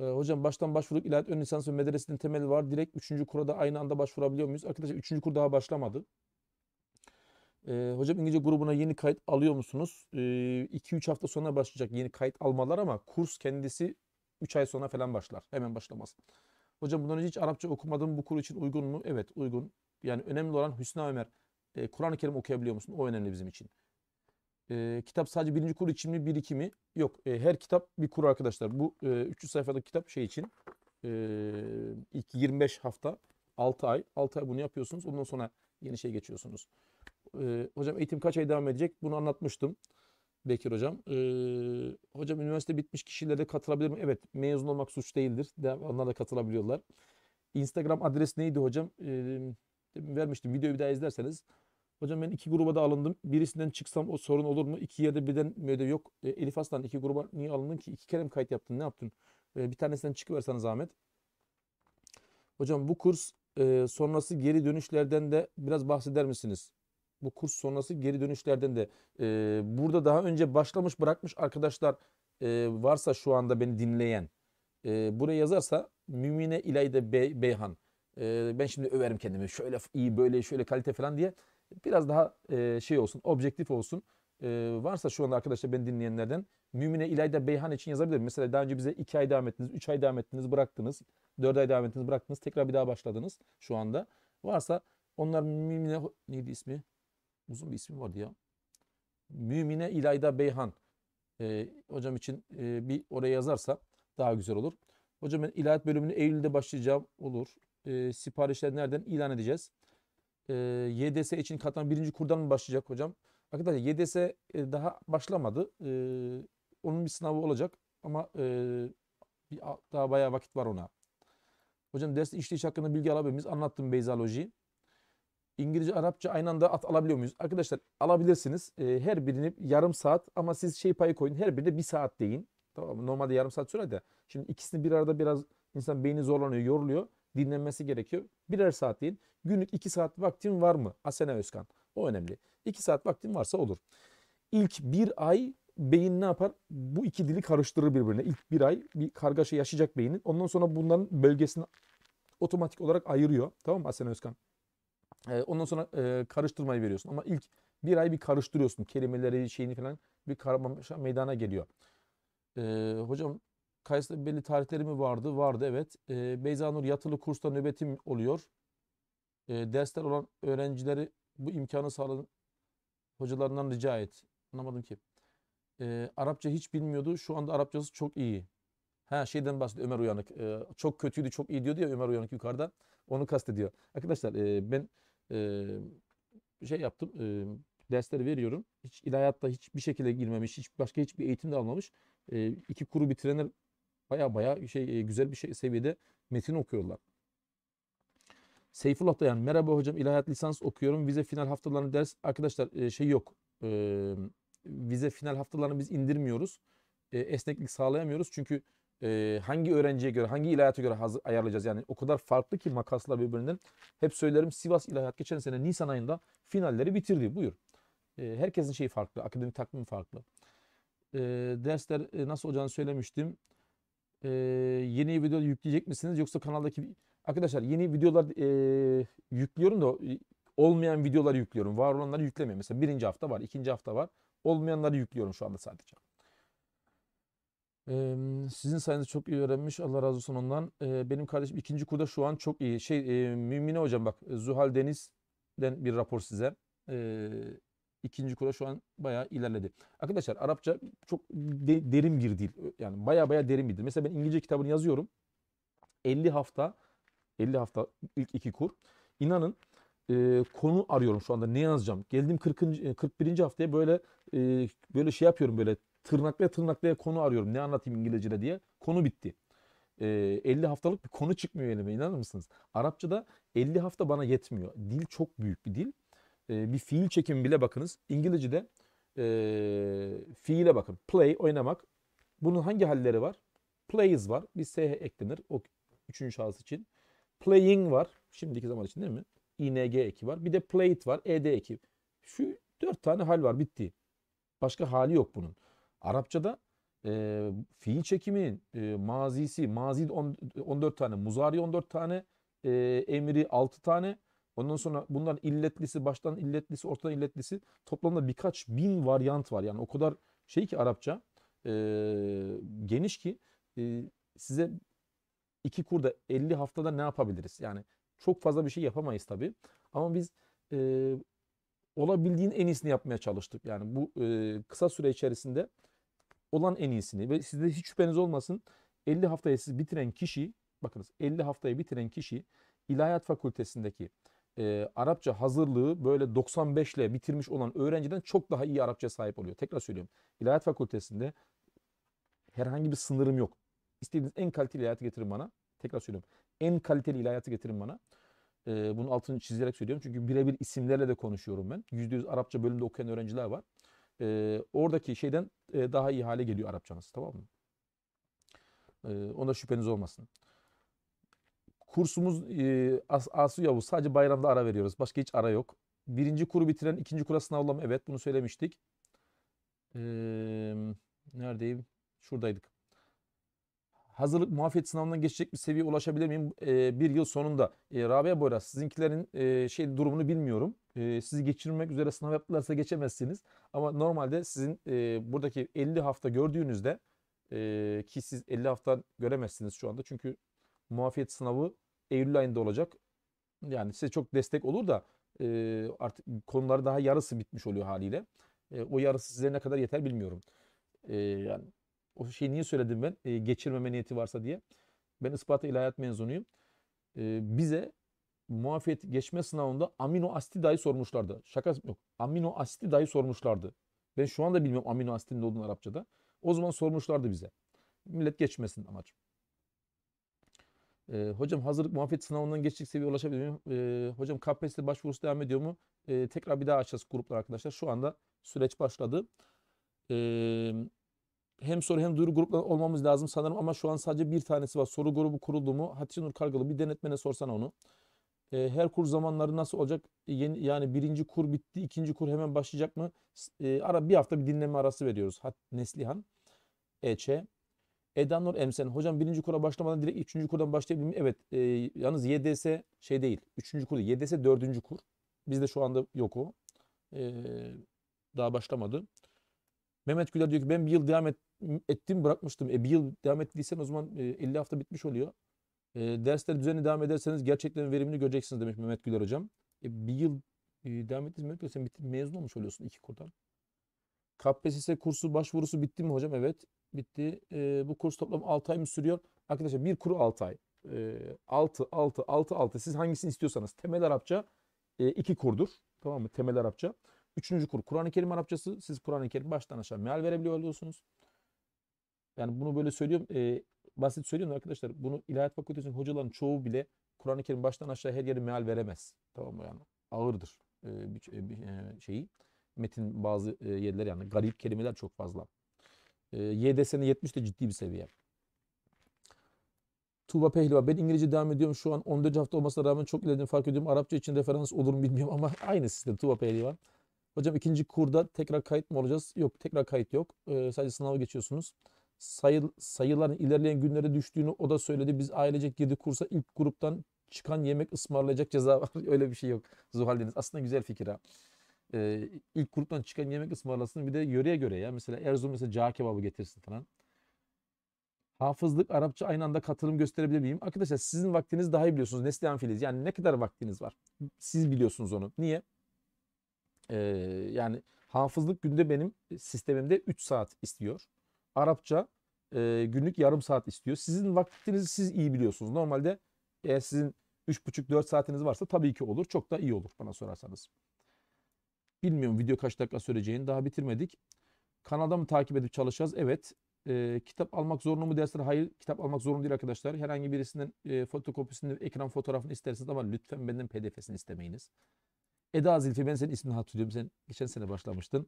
Ee, hocam baştan başvuruluk İlahi ön lisans ve medresinin temeli var. Direkt 3. kurada aynı anda başvurabiliyor muyuz? Arkadaşlar 3. kur daha başlamadı. Ee, hocam İngilizce grubuna yeni kayıt alıyor musunuz? 2-3 ee, hafta sonra başlayacak yeni kayıt almalar ama kurs kendisi 3 ay sonra falan başlar. Hemen başlamaz. Hocam bundan önce hiç Arapça okumadım. Bu kuru için uygun mu? Evet uygun. Yani önemli olan Hüsnü Ömer. Ee, Kur'an-ı Kerim okuyabiliyor musun? O önemli bizim için. E, kitap sadece birinci kur için mi birikimi? Yok. E, her kitap bir kur arkadaşlar. Bu e, 300 sayfalık kitap şey için e, ilk 25 hafta 6 ay. 6 ay bunu yapıyorsunuz. Ondan sonra yeni şey geçiyorsunuz. E, hocam eğitim kaç ay devam edecek? Bunu anlatmıştım. Bekir hocam. E, hocam üniversite bitmiş kişilere katılabilir mi? Evet. Mezun olmak suç değildir. onlar da katılabiliyorlar. Instagram adres neydi hocam? E, vermiştim. Videoyu bir daha izlerseniz Hocam ben iki gruba da alındım. Birisinden çıksam o sorun olur mu? İki yerde birden mi ödev yok. E, Elif Aslan iki gruba niye alındın ki? İki kere mi kayıt yaptın? Ne yaptın? E, bir tanesinden çıkıversen zahmet. Hocam bu kurs e, sonrası geri dönüşlerden de biraz bahseder misiniz? Bu kurs sonrası geri dönüşlerden de e, burada daha önce başlamış bırakmış arkadaşlar e, varsa şu anda beni dinleyen e, buraya yazarsa Mümine İlayda Bey, Beyhan. E, ben şimdi överim kendimi şöyle iyi böyle şöyle kalite falan diye biraz daha şey olsun, objektif olsun. varsa şu anda arkadaşlar beni dinleyenlerden Mümine İlayda Beyhan için yazabilir. Mesela daha önce bize 2 ay devam ettiniz, 3 ay devam ettiniz, bıraktınız. 4 ay devam ettiniz, bıraktınız. Tekrar bir daha başladınız şu anda. Varsa onlar Mümine neydi ismi? Uzun bir ismi vardı ya. Mümine İlayda Beyhan. E, hocam için e, bir oraya yazarsa daha güzel olur. Hocam ben ilahiyat bölümünü Eylül'de başlayacağım olur. E, siparişler nereden ilan edeceğiz? Ee, YDS için katılan birinci kurdan mı başlayacak hocam? Arkadaşlar YDS e, daha başlamadı. Ee, onun bir sınavı olacak ama e, daha bayağı vakit var ona. Hocam derste işleyiş hakkında bilgi alabilir miyiz? Anlattım beyzalojiyi. İngilizce, Arapça aynı anda at alabiliyor muyuz? Arkadaşlar alabilirsiniz. Ee, her birini yarım saat ama siz şey payı koyun. Her birine bir saat deyin. Tamam Normalde yarım saat sürer de. Şimdi ikisini bir arada biraz insan beyni zorlanıyor, yoruluyor. Dinlenmesi gerekiyor. Birer saat değil. Günlük 2 saat vaktin var mı? Asena Özkan. O önemli. 2 saat vaktin varsa olur. İlk bir ay beyin ne yapar? Bu iki dili karıştırır birbirine. İlk bir ay bir kargaşa yaşayacak beynin. Ondan sonra bunların bölgesini otomatik olarak ayırıyor. Tamam mı Asena Özkan? Ee, ondan sonra e, karıştırmayı veriyorsun. Ama ilk bir ay bir karıştırıyorsun. Kelimeleri, şeyini falan bir karma meydana geliyor. Ee, hocam Kayseri'de belli tarihleri mi vardı? Vardı evet. E, Beyza Nur yatılı kursta nöbetim oluyor. E, dersler olan öğrencileri bu imkanı sağlayan hocalarından rica et. Anlamadım ki. E, Arapça hiç bilmiyordu. Şu anda Arapçası çok iyi. Ha şeyden bahsediyor Ömer Uyanık. E, çok kötüydü çok iyi diyordu ya Ömer Uyanık yukarıda. Onu kastediyor. Arkadaşlar e, ben e, şey yaptım. E, dersleri veriyorum. Hiç ilahiyatta hiçbir şekilde girmemiş. Hiç, başka hiçbir eğitim de almamış. E, iki kuru bir baya baya şey, e, güzel bir şey, seviyede metin okuyorlar. Seyfullah Dayan, merhaba hocam ilahiyat lisans okuyorum. Vize final haftalarını ders arkadaşlar e, şey yok. E, vize final haftalarını biz indirmiyoruz. esneklik sağlayamıyoruz. Çünkü hangi öğrenciye göre, hangi ilahiyata göre hazır, ayarlayacağız? Yani o kadar farklı ki makaslar birbirinden. Hep söylerim Sivas İlahiyat geçen sene Nisan ayında finalleri bitirdi. Buyur. herkesin şeyi farklı, akademik takvim farklı. dersler nasıl olacağını söylemiştim e, yeni video yükleyecek misiniz? Yoksa kanaldaki arkadaşlar yeni videolar e, yüklüyorum da olmayan videoları yüklüyorum. Var olanları yüklemiyorum. Mesela birinci hafta var, ikinci hafta var. Olmayanları yüklüyorum şu anda sadece. Ee, sizin sayenizde çok iyi öğrenmiş. Allah razı olsun ondan. Ee, benim kardeşim ikinci kurda şu an çok iyi. Şey e, Mümine hocam bak Zuhal Deniz'den bir rapor size. Ee, ikinci kura şu an bayağı ilerledi. Arkadaşlar Arapça çok de, derin bir dil. Yani bayağı bayağı derin bir dil. Mesela ben İngilizce kitabını yazıyorum. 50 hafta 50 hafta ilk iki kur. İnanın e, konu arıyorum şu anda ne yazacağım. Geldim 40. 41. E, haftaya böyle e, böyle şey yapıyorum böyle tırnaklaya tırnaklaya konu arıyorum. Ne anlatayım İngilizce'de diye. Konu bitti. E, 50 haftalık bir konu çıkmıyor elime inanır mısınız? Arapçada 50 hafta bana yetmiyor. Dil çok büyük bir dil e, bir fiil çekimi bile bakınız. İngilizce'de e, fiile bakın. Play, oynamak. Bunun hangi halleri var? Plays var. Bir S eklenir. O üçüncü şahıs için. Playing var. Şimdiki zaman için değil mi? ING eki var. Bir de played var. ED eki. Şu dört tane hal var. Bitti. Başka hali yok bunun. Arapçada e, fiil çekiminin e, mazisi, mazi 14 tane, muzari 14 tane, e, emri 6 tane, Ondan sonra bunların illetlisi, baştan illetlisi, ortadan illetlisi toplamda birkaç bin varyant var. Yani o kadar şey ki Arapça e, geniş ki e, size iki kurda 50 haftada ne yapabiliriz? Yani çok fazla bir şey yapamayız tabii. Ama biz e, olabildiğin en iyisini yapmaya çalıştık. Yani bu e, kısa süre içerisinde olan en iyisini ve sizde hiç şüpheniz olmasın 50 haftayı siz bitiren kişi bakınız 50 haftayı bitiren kişi İlahiyat Fakültesindeki e, Arapça hazırlığı böyle 95 ile bitirmiş olan öğrenciden çok daha iyi Arapça sahip oluyor. Tekrar söylüyorum. İlahiyat fakültesinde herhangi bir sınırım yok. İstediğiniz en kaliteli ilahiyatı getirin bana. Tekrar söylüyorum. En kaliteli ilahiyatı getirin bana. E, bunun altını çizerek söylüyorum. Çünkü birebir isimlerle de konuşuyorum ben. %100 Arapça bölümde okuyan öğrenciler var. E, oradaki şeyden e, daha iyi hale geliyor Arapçanız. Tamam mı? E, onda şüpheniz olmasın. Kursumuz e, As Asu Yavuz sadece bayramda ara veriyoruz. Başka hiç ara yok. Birinci kuru bitiren ikinci kura sınavlama evet bunu söylemiştik. E, neredeyim? Şuradaydık. Hazırlık muafiyet sınavından geçecek bir seviye ulaşabilir miyim? E, bir yıl sonunda. E, Rabia Boyraz sizinkilerin e, şey durumunu bilmiyorum. E, sizi geçirmek üzere sınav yaptılarsa geçemezsiniz. Ama normalde sizin e, buradaki 50 hafta gördüğünüzde e, ki siz 50 hafta göremezsiniz şu anda. Çünkü muafiyet sınavı Eylül ayında olacak. Yani size çok destek olur da e, artık konuları daha yarısı bitmiş oluyor haliyle. E, o yarısı size ne kadar yeter bilmiyorum. E, yani o şeyi niye söyledim ben? E, geçirmeme niyeti varsa diye. Ben Isparta İlahiyat mezunuyum. E, bize muafiyet geçme sınavında amino asiti dahi sormuşlardı. Şaka yok. Amino asiti dahi sormuşlardı. Ben şu anda bilmiyorum amino asitin ne olduğunu Arapçada. O zaman sormuşlardı bize. Millet geçmesin amacım. E, hocam hazırlık muafiyet sınavından geçecek seviyeye ulaşabilir miyim? E, hocam KPSS başvurusu devam ediyor mu? E, tekrar bir daha açacağız gruplar arkadaşlar. Şu anda süreç başladı. E, hem soru hem duyuru grupları olmamız lazım sanırım ama şu an sadece bir tanesi var. Soru grubu kuruldu mu? Hatice Nur Kargalı bir denetmene sorsana onu. E, her kur zamanları nasıl olacak? yeni, yani birinci kur bitti, ikinci kur hemen başlayacak mı? E, ara bir hafta bir dinleme arası veriyoruz. Hat, Neslihan, Ece Eda Nur Emsen. Hocam birinci kura başlamadan direkt üçüncü kurdan başlayabilir miyim? Evet. E, yalnız YDS şey değil. Üçüncü kur değil. YDS dördüncü kur. Bizde şu anda yok o. E, daha başlamadı. Mehmet Güler diyor ki ben bir yıl devam et, ettim bırakmıştım. E, bir yıl devam ettiysen o zaman e, 50 hafta bitmiş oluyor. E, dersler düzenli devam ederseniz gerçekten verimini göreceksiniz demiş Mehmet Güler hocam. E, bir yıl e, devam ettiniz Mehmet Güler sen bitir, mezun olmuş oluyorsun iki kurdan. KPSS kursu başvurusu bitti mi hocam? Evet bitti. E, bu kurs toplam 6 ay mı sürüyor? Arkadaşlar bir kuru 6 ay. E, 6, 6, 6, 6. Siz hangisini istiyorsanız. Temel Arapça 2 e, kurdur. Tamam mı? Temel Arapça. Üçüncü kur Kur'an-ı Kerim Arapçası. Siz Kur'an-ı Kerim baştan aşağı meal verebiliyor oluyorsunuz. Yani bunu böyle söylüyorum. E, basit söylüyorum arkadaşlar. Bunu İlahiyat Fakültesi'nin hocaların çoğu bile Kur'an-ı Kerim baştan aşağı her yere meal veremez. Tamam mı? Yani ağırdır e, bir, e, bir, e, şeyi. Metin bazı yerler yani garip kelimeler çok fazla. E, ee, YDS'nin 70 de ciddi bir seviye. Tuğba Pehliva ben İngilizce devam ediyorum şu an 14 hafta olmasına rağmen çok ilerledim fark ediyorum. Arapça için referans olur mu bilmiyorum ama aynı sistem Tuğba Pehliva. Hocam ikinci kurda tekrar kayıt mı olacağız? Yok tekrar kayıt yok. Ee, sadece sınava geçiyorsunuz. Sayı, sayıların ilerleyen günlere düştüğünü o da söyledi. Biz ailecek girdik kursa ilk gruptan çıkan yemek ısmarlayacak ceza var. Öyle bir şey yok Zuhal Deniz. Aslında güzel fikir ha e, ilk gruptan çıkan yemek ısmarlasın bir de yöreye göre ya. Mesela Erzurum mesela cağ kebabı getirsin falan. Hafızlık, Arapça aynı anda katılım gösterebilir miyim? Arkadaşlar sizin vaktiniz daha iyi biliyorsunuz. Neslihan Filiz. Yani ne kadar vaktiniz var? Siz biliyorsunuz onu. Niye? Ee, yani hafızlık günde benim sistemimde 3 saat istiyor. Arapça e, günlük yarım saat istiyor. Sizin vaktinizi siz iyi biliyorsunuz. Normalde eğer sizin 3,5-4 saatiniz varsa tabii ki olur. Çok da iyi olur bana sorarsanız. Bilmiyorum video kaç dakika süreceğini daha bitirmedik. Kanalda mı takip edip çalışacağız? Evet. E, kitap almak zorunlu mu dersen hayır kitap almak zorunlu değil arkadaşlar. Herhangi birisinden e, fotokopisini, ekran fotoğrafını istersiniz ama lütfen benden pdf'sini istemeyiniz. Eda Zilfi ben senin ismini hatırlıyorum. Sen geçen sene başlamıştın.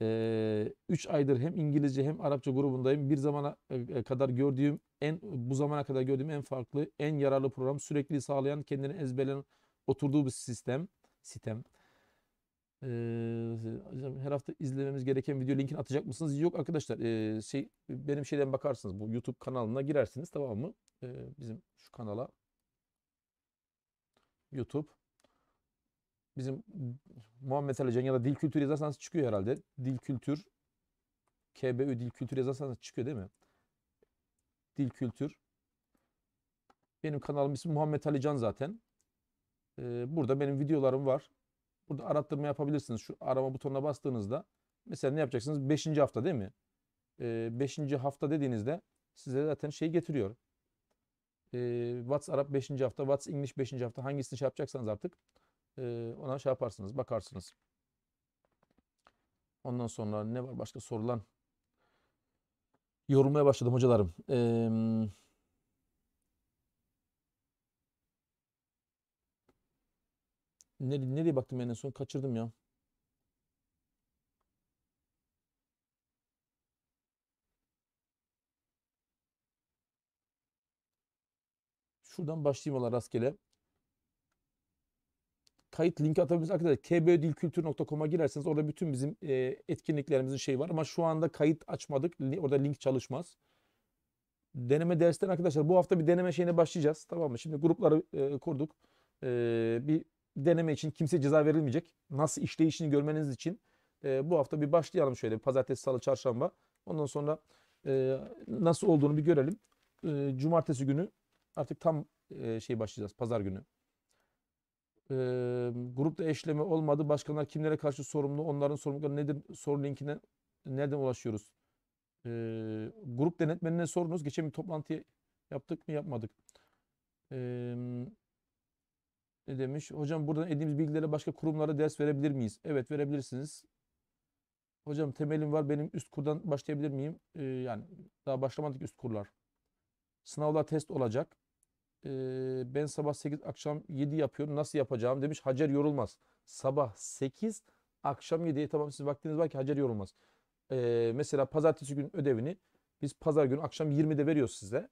3 ee, aydır hem İngilizce hem Arapça grubundayım. Bir zamana e, e, kadar gördüğüm en bu zamana kadar gördüğüm en farklı, en yararlı program. Sürekli sağlayan, kendini ezberlen oturduğu bir sistem. Sistem. Ee, her hafta izlememiz gereken video linkini atacak mısınız? Yok arkadaşlar e, şey benim şeyden bakarsınız bu YouTube kanalına girersiniz tamam mı? E, bizim şu kanala YouTube bizim Muhammed Ali Can ya da dil kültürü yazarsanız çıkıyor herhalde. Dil kültür KBÜ dil kültürü yazarsanız çıkıyor değil mi? Dil kültür. Benim kanalım ismi Muhammed Ali Can zaten. Ee, burada benim videolarım var. Burada arattırma yapabilirsiniz. Şu arama butonuna bastığınızda mesela ne yapacaksınız? 5. hafta değil mi? 5. E, ee, hafta dediğinizde size zaten şey getiriyor. E, What's Arap 5. hafta, What's English 5. hafta hangisini şey yapacaksanız artık e, ona şey yaparsınız, bakarsınız. Ondan sonra ne var başka sorulan? Yorulmaya başladım hocalarım. Eee Nereye, nereye baktım ben en son? Kaçırdım ya. Şuradan başlayayım valla rastgele. Kayıt linki atabiliriz. Arkadaşlar kbdilkültür.com'a girerseniz orada bütün bizim e, etkinliklerimizin şey var. Ama şu anda kayıt açmadık. Orada link çalışmaz. Deneme dersten arkadaşlar bu hafta bir deneme şeyine başlayacağız. Tamam mı? Şimdi grupları e, kurduk. E, bir deneme için kimse ceza verilmeyecek. Nasıl işleyişini görmeniz için e, bu hafta bir başlayalım şöyle pazartesi, salı, çarşamba. Ondan sonra e, nasıl olduğunu bir görelim. E, cumartesi günü artık tam e, şey başlayacağız pazar günü. E, grupta eşleme olmadı. Başkanlar kimlere karşı sorumlu? Onların sorumlulukları nedir? Soru linkine nereden ulaşıyoruz? E, grup denetmenine sorunuz. Geçen bir toplantı yaptık mı yapmadık. Eee ne demiş? Hocam buradan edindiğimiz bilgilere başka kurumlara ders verebilir miyiz? Evet verebilirsiniz. Hocam temelim var benim üst kurdan başlayabilir miyim? Ee, yani daha başlamadık üst kurlar. Sınavlar test olacak. Ee, ben sabah 8 akşam 7 yapıyorum. Nasıl yapacağım demiş. Hacer yorulmaz. Sabah 8 akşam 7'ye e, tamam siz vaktiniz var ki Hacer yorulmaz. Ee, mesela pazartesi gün ödevini biz pazar günü akşam 20'de veriyoruz size.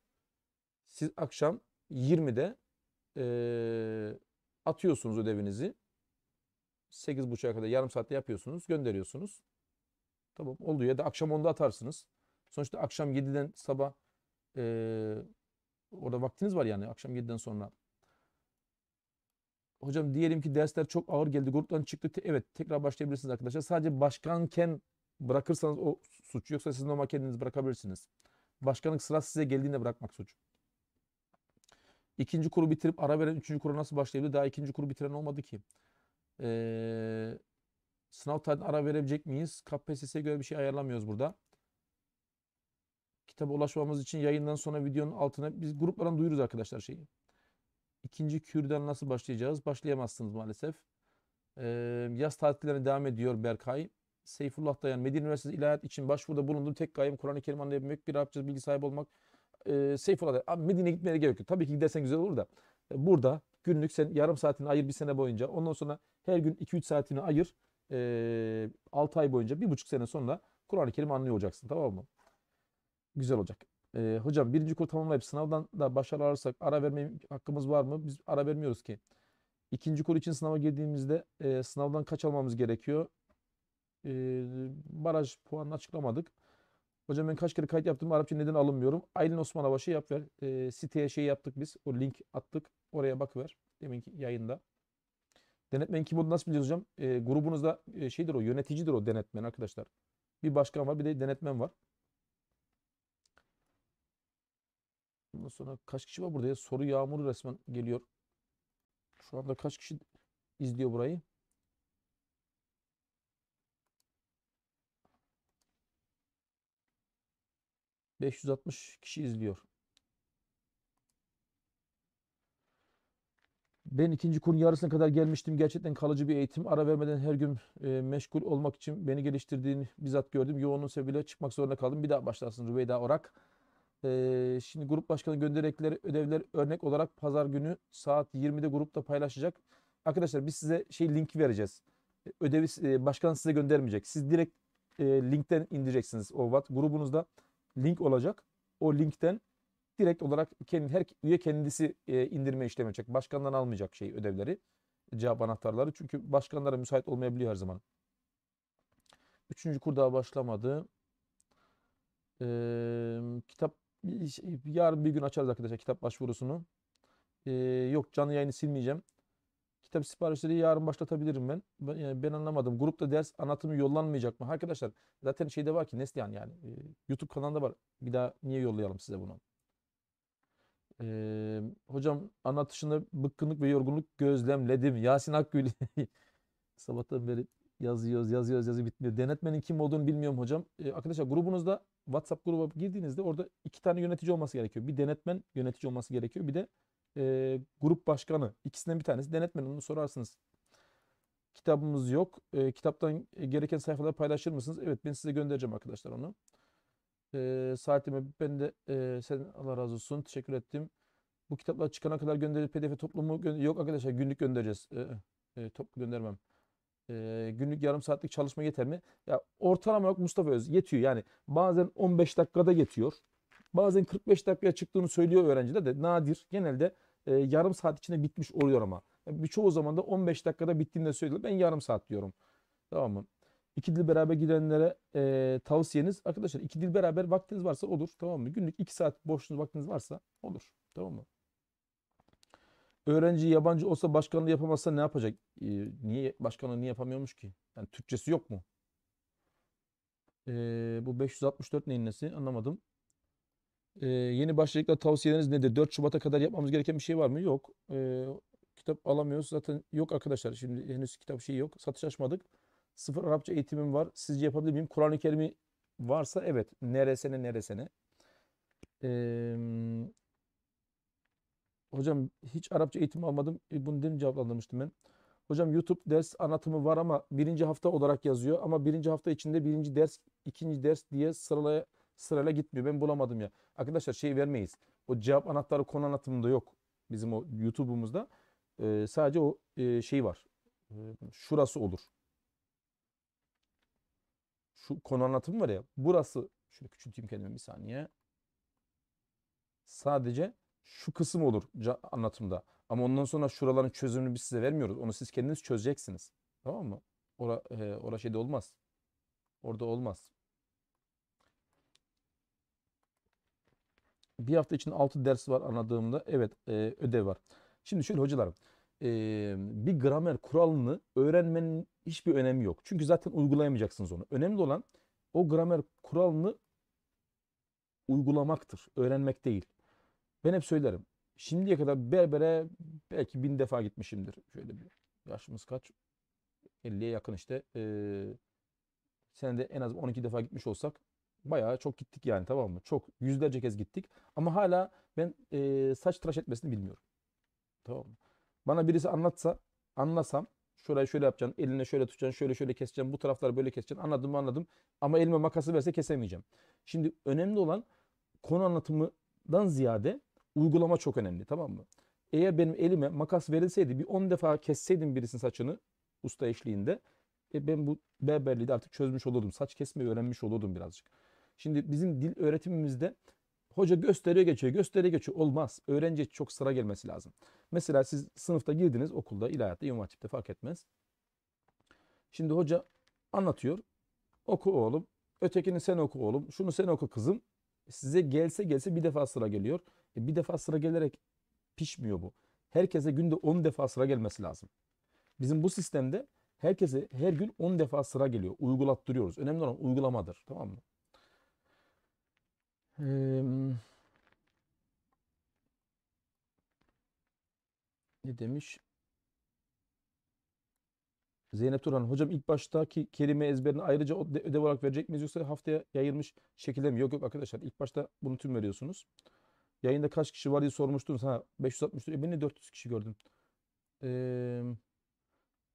Siz akşam 20'de ee, Atıyorsunuz ödevinizi. 8.30'a kadar yarım saatte yapıyorsunuz. Gönderiyorsunuz. Tamam oldu Ya da akşam onda atarsınız. Sonuçta akşam 7'den sabah e, orada vaktiniz var yani akşam 7'den sonra. Hocam diyelim ki dersler çok ağır geldi. Gruptan çıktı. Evet tekrar başlayabilirsiniz arkadaşlar. Sadece başkanken bırakırsanız o suç. Yoksa siz normal kendiniz bırakabilirsiniz. Başkanlık sırası size geldiğinde bırakmak suç. İkinci kuru bitirip ara veren üçüncü kuru nasıl başlayabilir? Daha ikinci kuru bitiren olmadı ki. Ee, sınav tarihine ara verebilecek miyiz? KPSS'ye göre bir şey ayarlamıyoruz burada. Kitaba ulaşmamız için yayından sonra videonun altına biz gruplardan duyuruz arkadaşlar şeyi. İkinci kürden nasıl başlayacağız? Başlayamazsınız maalesef. Ee, yaz tatillerine devam ediyor Berkay. Seyfullah Dayan, Medine Üniversitesi İlahiyat için başvuruda bulunduğum tek gayem Kur'an-ı Kerim anlayabilmek, bir Arapça bilgi sahibi olmak, e, Seyfullah der. Abi Medine gitmeye gerek yok. Tabii ki gidersen güzel olur da. E, burada günlük sen yarım saatini ayır bir sene boyunca. Ondan sonra her gün 2-3 saatini ayır. E, 6 ay boyunca bir buçuk sene sonra Kur'an-ı Kerim anlıyor olacaksın. Tamam mı? Güzel olacak. E, hocam birinci kuru tamamlayıp sınavdan da başarılı alırsak ara verme hakkımız var mı? Biz ara vermiyoruz ki. İkinci kuru için sınava girdiğimizde e, sınavdan kaç almamız gerekiyor? E, baraj puanını açıklamadık. Hocam ben kaç kere kayıt yaptım Arapça neden alınmıyorum? Aylin Osman Avaş'ı yap ver. E, siteye şey yaptık biz. O link attık. Oraya bak ver. Deminki yayında. Denetmen kim oldu? nasıl bileceğiz hocam? E, grubunuzda e, şeydir o yöneticidir o denetmen arkadaşlar. Bir başkan var bir de denetmen var. Ondan sonra kaç kişi var burada ya? Soru yağmuru resmen geliyor. Şu anda kaç kişi izliyor burayı? 560 kişi izliyor. Ben ikinci kurun yarısına kadar gelmiştim. Gerçekten kalıcı bir eğitim. Ara vermeden her gün e, meşgul olmak için beni geliştirdiğini bizzat gördüm. Yoğunluğun sebebiyle çıkmak zorunda kaldım. Bir daha başlarsın Rüveyda Orak. E, şimdi grup başkanı gönderecekleri ödevler örnek olarak pazar günü saat 20'de grupta paylaşacak. Arkadaşlar biz size şey link vereceğiz. E, ödevi e, başkan size göndermeyecek. Siz direkt e, linkten indireceksinizOvat grubunuzda link olacak. O linkten direkt olarak kendi, her üye kendisi e, indirme işlemi yapacak. Başkandan almayacak şey ödevleri, cevap anahtarları. Çünkü başkanlara müsait olmayabiliyor her zaman. Üçüncü kur daha başlamadı. Ee, kitap şey, yarın bir gün açarız arkadaşlar kitap başvurusunu. Ee, yok canlı yayını silmeyeceğim. Kitap siparişleri yarın başlatabilirim ben. Ben, yani ben anlamadım. Grupta ders anlatımı yollanmayacak mı? Arkadaşlar zaten şeyde var ki Neslihan yani. E, YouTube kanalında var. Bir daha niye yollayalım size bunu? E, hocam anlatışında bıkkınlık ve yorgunluk gözlemledim. Yasin Akgül sabahtan beri yazıyoruz, yazıyoruz, yazı bitmiyor. Denetmenin kim olduğunu bilmiyorum hocam. E, arkadaşlar grubunuzda WhatsApp gruba girdiğinizde orada iki tane yönetici olması gerekiyor. Bir denetmen yönetici olması gerekiyor. Bir de e, grup başkanı ikisinden bir tanesi denetmen onu sorarsınız. Kitabımız yok. E, kitaptan gereken sayfaları paylaşır mısınız? Evet ben size göndereceğim arkadaşlar onu. E, saatimi ben de e, sen Allah razı olsun teşekkür ettim. Bu kitaplar çıkana kadar gönderir pdf toplumu gö yok arkadaşlar günlük göndereceğiz. E, e, toplu göndermem. E, günlük yarım saatlik çalışma yeter mi? Ya ortalama olarak Mustafa Öz yetiyor. Yani bazen 15 dakikada yetiyor. Bazen 45 dakikaya çıktığını söylüyor öğrenciler de nadir. Genelde e, yarım saat içinde bitmiş oluyor ama. Yani birçoğu zaman da 15 dakikada bittiğini de söylüyor. Ben yarım saat diyorum. Tamam mı? İki dil beraber gidenlere e, tavsiyeniz arkadaşlar iki dil beraber vaktiniz varsa olur tamam mı? Günlük 2 saat boşluğunuz vaktiniz varsa olur tamam mı? Öğrenci yabancı olsa başkanlığı yapamazsa ne yapacak? E, niye başkanlığı niye yapamıyormuş ki? Yani Türkçesi yok mu? E, bu 564 neyin nesi anlamadım. Ee, yeni başladıkla tavsiyeleriniz nedir? 4 Şubat'a kadar yapmamız gereken bir şey var mı? Yok. Ee, kitap alamıyoruz. Zaten yok arkadaşlar. Şimdi henüz kitap şeyi yok. Satış açmadık. Sıfır Arapça eğitimim var. Sizce yapabilir miyim? Kur'an-ı Kerim'i varsa evet. Neresine neresine. Ee, hocam hiç Arapça eğitim almadım. E, bunu demin cevaplandırmıştım ben. Hocam YouTube ders anlatımı var ama birinci hafta olarak yazıyor. Ama birinci hafta içinde birinci ders, ikinci ders diye sıralaya Sırayla gitmiyor. Ben bulamadım ya. Arkadaşlar şey vermeyiz. O cevap anahtarı konu anlatımında yok. Bizim o YouTube'umuzda. Ee, sadece o e, şey var. Ee, şurası olur. Şu konu anlatımı var ya. Burası. Şöyle küçülteyim kendimi bir saniye. Sadece şu kısım olur anlatımda. Ama ondan sonra şuraların çözümünü biz size vermiyoruz. Onu siz kendiniz çözeceksiniz. Tamam mı? Ora, e, ora şeyde olmaz. Orada olmaz. bir hafta için 6 ders var anladığımda. Evet e, ödev var. Şimdi şöyle hocalarım. E, bir gramer kuralını öğrenmenin hiçbir önemi yok. Çünkü zaten uygulayamayacaksınız onu. Önemli olan o gramer kuralını uygulamaktır. Öğrenmek değil. Ben hep söylerim. Şimdiye kadar berbere belki bin defa gitmişimdir. Şöyle bir yaşımız kaç? 50'ye yakın işte. Ee, senede en az 12 defa gitmiş olsak Bayağı çok gittik yani tamam mı? Çok yüzlerce kez gittik. Ama hala ben e, saç tıraş etmesini bilmiyorum. Tamam mı? Bana birisi anlatsa, anlasam şurayı şöyle yapacaksın, eline şöyle tutacaksın, şöyle şöyle keseceksin, bu tarafları böyle keseceksin. Anladım mı anladım. Ama elime makası verse kesemeyeceğim. Şimdi önemli olan konu anlatımından ziyade uygulama çok önemli tamam mı? Eğer benim elime makas verilseydi bir 10 defa kesseydim birisinin saçını usta eşliğinde e ben bu berberliği de artık çözmüş olurdum. Saç kesmeyi öğrenmiş olurdum birazcık. Şimdi bizim dil öğretimimizde hoca gösteriyor geçiyor, gösteriyor geçiyor. Olmaz. Öğrenci çok sıra gelmesi lazım. Mesela siz sınıfta girdiniz okulda, ilahiyatta, imam hatipte fark etmez. Şimdi hoca anlatıyor. Oku oğlum, ötekini sen oku oğlum, şunu sen oku kızım. Size gelse gelse bir defa sıra geliyor. E bir defa sıra gelerek pişmiyor bu. Herkese günde 10 defa sıra gelmesi lazım. Bizim bu sistemde herkese her gün 10 defa sıra geliyor. Uygulattırıyoruz. Önemli olan uygulamadır. Tamam mı? Ee, ne demiş? Zeynep Turan. Hocam ilk baştaki kelime ezberini ayrıca ödev olarak verecek miyiz yoksa haftaya yayılmış şekilde mi? Yok yok arkadaşlar. ilk başta bunu tüm veriyorsunuz. Yayında kaç kişi var diye sormuştun Ha 564. E ben 400 kişi gördüm. Ee,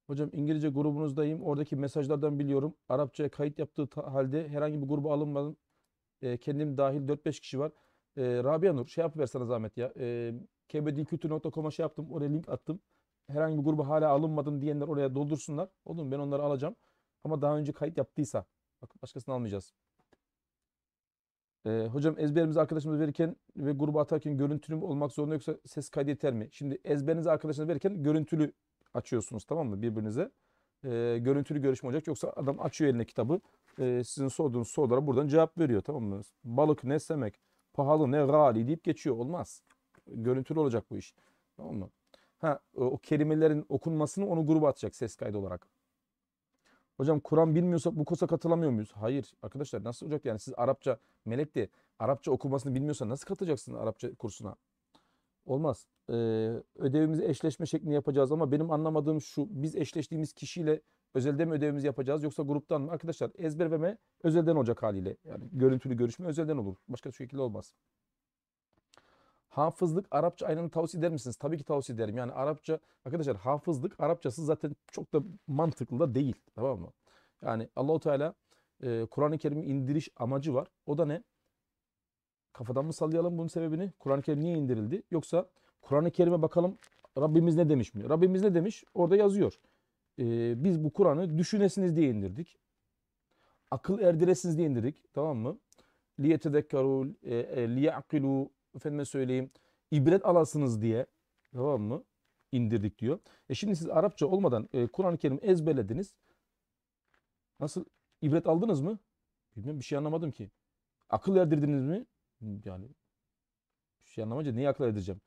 hocam İngilizce grubunuzdayım. Oradaki mesajlardan biliyorum. Arapçaya kayıt yaptığı halde herhangi bir gruba alınmadım e, kendim dahil 4-5 kişi var. E, Rabia Nur şey yapıversene zahmet ya. E, kbdkültür.com'a şey yaptım. Oraya link attım. Herhangi bir gruba hala alınmadım diyenler oraya doldursunlar. Olur mu? Ben onları alacağım. Ama daha önce kayıt yaptıysa. Bak başkasını almayacağız. E, hocam ezberimizi arkadaşımıza verirken ve gruba atarken görüntülü mü olmak zorunda yoksa ses kaydı yeter mi? Şimdi ezberinizi arkadaşınıza verirken görüntülü açıyorsunuz tamam mı birbirinize? E, görüntülü görüşme olacak yoksa adam açıyor eline kitabı. E, sizin sorduğunuz sorulara buradan cevap veriyor tamam mı? Balık ne semek, pahalı ne gali deyip geçiyor olmaz. Görüntülü olacak bu iş. Tamam mı? Ha, e, o kelimelerin okunmasını onu gruba atacak ses kaydı olarak. Hocam Kur'an bilmiyorsak bu kursa katılamıyor muyuz? Hayır arkadaşlar nasıl olacak yani siz Arapça melek de Arapça okumasını bilmiyorsan nasıl katılacaksın Arapça kursuna? Olmaz. Ee, ödevimizi eşleşme şeklinde yapacağız ama benim anlamadığım şu biz eşleştiğimiz kişiyle Özelde mi ödevimizi yapacağız yoksa gruptan mı? Arkadaşlar ezberleme özelden olacak haliyle. Yani görüntülü görüşme özelden olur. Başka şekilde olmaz. Hafızlık Arapça aynını tavsiye eder misiniz? Tabii ki tavsiye ederim. Yani Arapça arkadaşlar hafızlık Arapçası zaten çok da mantıklı da değil. Tamam mı? Yani Allahu Teala e, Kur'an-ı Kerim'i indiriş amacı var. O da ne? Kafadan mı sallayalım bunun sebebini? Kur'an-ı Kerim niye indirildi? Yoksa Kur'an-ı Kerim'e bakalım Rabbimiz ne demiş mi? Rabbimiz ne demiş? Orada yazıyor e, biz bu Kur'an'ı düşünesiniz diye indirdik. Akıl erdiresiniz diye indirdik. Tamam mı? Liyetedekkaru, e, e, liyakilu, efendime söyleyeyim, ibret alasınız diye. Tamam mı? indirdik diyor. E şimdi siz Arapça olmadan e, Kur'an-ı Kerim ezberlediniz. Nasıl ibret aldınız mı? Bilmem bir şey anlamadım ki. Akıl erdirdiniz mi? Yani bir şey anlamayınca niye akıl erdireceğim?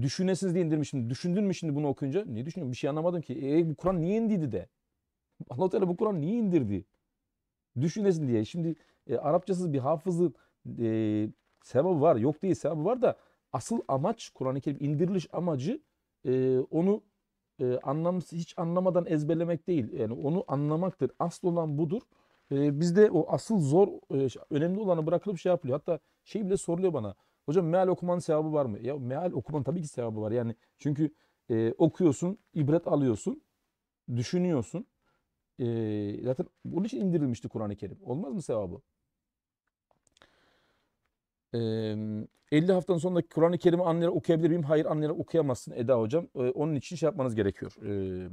Düşünesiniz diye indirmiştim. Düşündün mü şimdi bunu okuyunca? Ne düşünüyorum? Bir şey anlamadım ki. E, bu Kur'an niye indiydi de? Allah Teala bu Kur'an niye indirdi? Düşünesin diye. Şimdi e, Arapçasız bir hafızın e, sevabı var. Yok değil sevabı var da asıl amaç Kur'an-ı Kerim indiriliş amacı e, onu e, anlamsız hiç anlamadan ezberlemek değil. Yani onu anlamaktır. Asıl olan budur. E, bizde o asıl zor e, önemli olanı bırakılıp şey yapılıyor. Hatta şey bile soruluyor bana. Hocam meal okumanın sevabı var mı? Ya meal okumanın tabii ki sevabı var. Yani çünkü e, okuyorsun, ibret alıyorsun, düşünüyorsun. E, zaten bunun için indirilmişti Kur'an-ı Kerim. Olmaz mı sevabı? E, 50 haftanın sonundaki Kur'an-ı Kerim'i annelere okuyabilir miyim? Hayır annelere okuyamazsın Eda hocam. E, onun için şey yapmanız gerekiyor. E,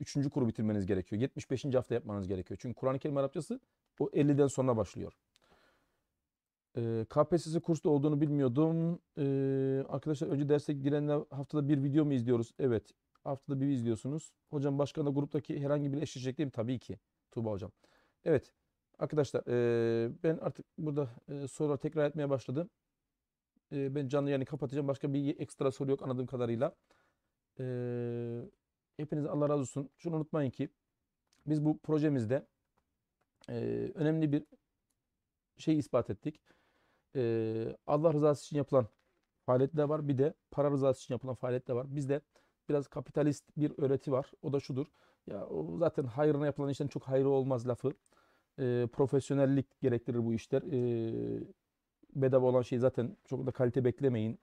üçüncü kuru bitirmeniz gerekiyor. 75. hafta yapmanız gerekiyor. Çünkü Kur'an-ı Kerim Arapçası o 50'den sonra başlıyor. E, KPSS kursta olduğunu bilmiyordum. E, arkadaşlar önce derse girenler haftada bir video mu izliyoruz? Evet. Haftada bir izliyorsunuz. Hocam başka da gruptaki herhangi biri eşleşecek değil mi? Tabii ki. Tuğba hocam. Evet. Arkadaşlar e, ben artık burada e, sorular tekrar etmeye başladım. E, ben canlı yani kapatacağım. Başka bir ekstra soru yok anladığım kadarıyla. E, hepinize Allah razı olsun. Şunu unutmayın ki biz bu projemizde e, önemli bir şey ispat ettik e, Allah rızası için yapılan faaliyetler var. Bir de para rızası için yapılan faaliyetler var. Bizde biraz kapitalist bir öğreti var. O da şudur. Ya o zaten hayrına yapılan işten çok hayrı olmaz lafı. E, profesyonellik gerektirir bu işler. E, bedava olan şey zaten çok da kalite beklemeyin.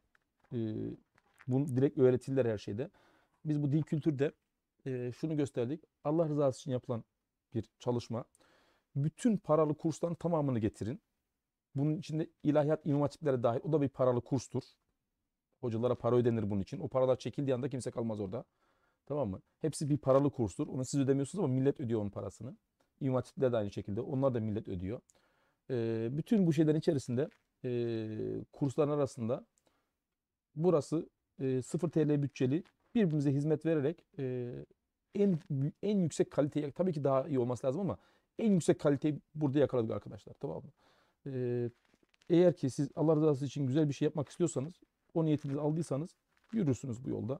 E, bunu direkt öğretirler her şeyde. Biz bu din kültürde e, şunu gösterdik. Allah rızası için yapılan bir çalışma. Bütün paralı kursların tamamını getirin. Bunun içinde ilahiyat imam dahil. O da bir paralı kurstur. Hocalara para ödenir bunun için. O paralar çekildiği anda kimse kalmaz orada. Tamam mı? Hepsi bir paralı kurstur. Onu siz ödemiyorsunuz ama millet ödüyor onun parasını. İmam de aynı şekilde. Onlar da millet ödüyor. E, bütün bu şeylerin içerisinde e, kursların arasında burası e, 0 TL bütçeli birbirimize hizmet vererek e, en en yüksek kaliteyi tabii ki daha iyi olması lazım ama en yüksek kaliteyi burada yakaladık arkadaşlar. Tamam mı? eğer ki siz Allah rızası için güzel bir şey yapmak istiyorsanız, o niyetinizi aldıysanız yürürsünüz bu yolda.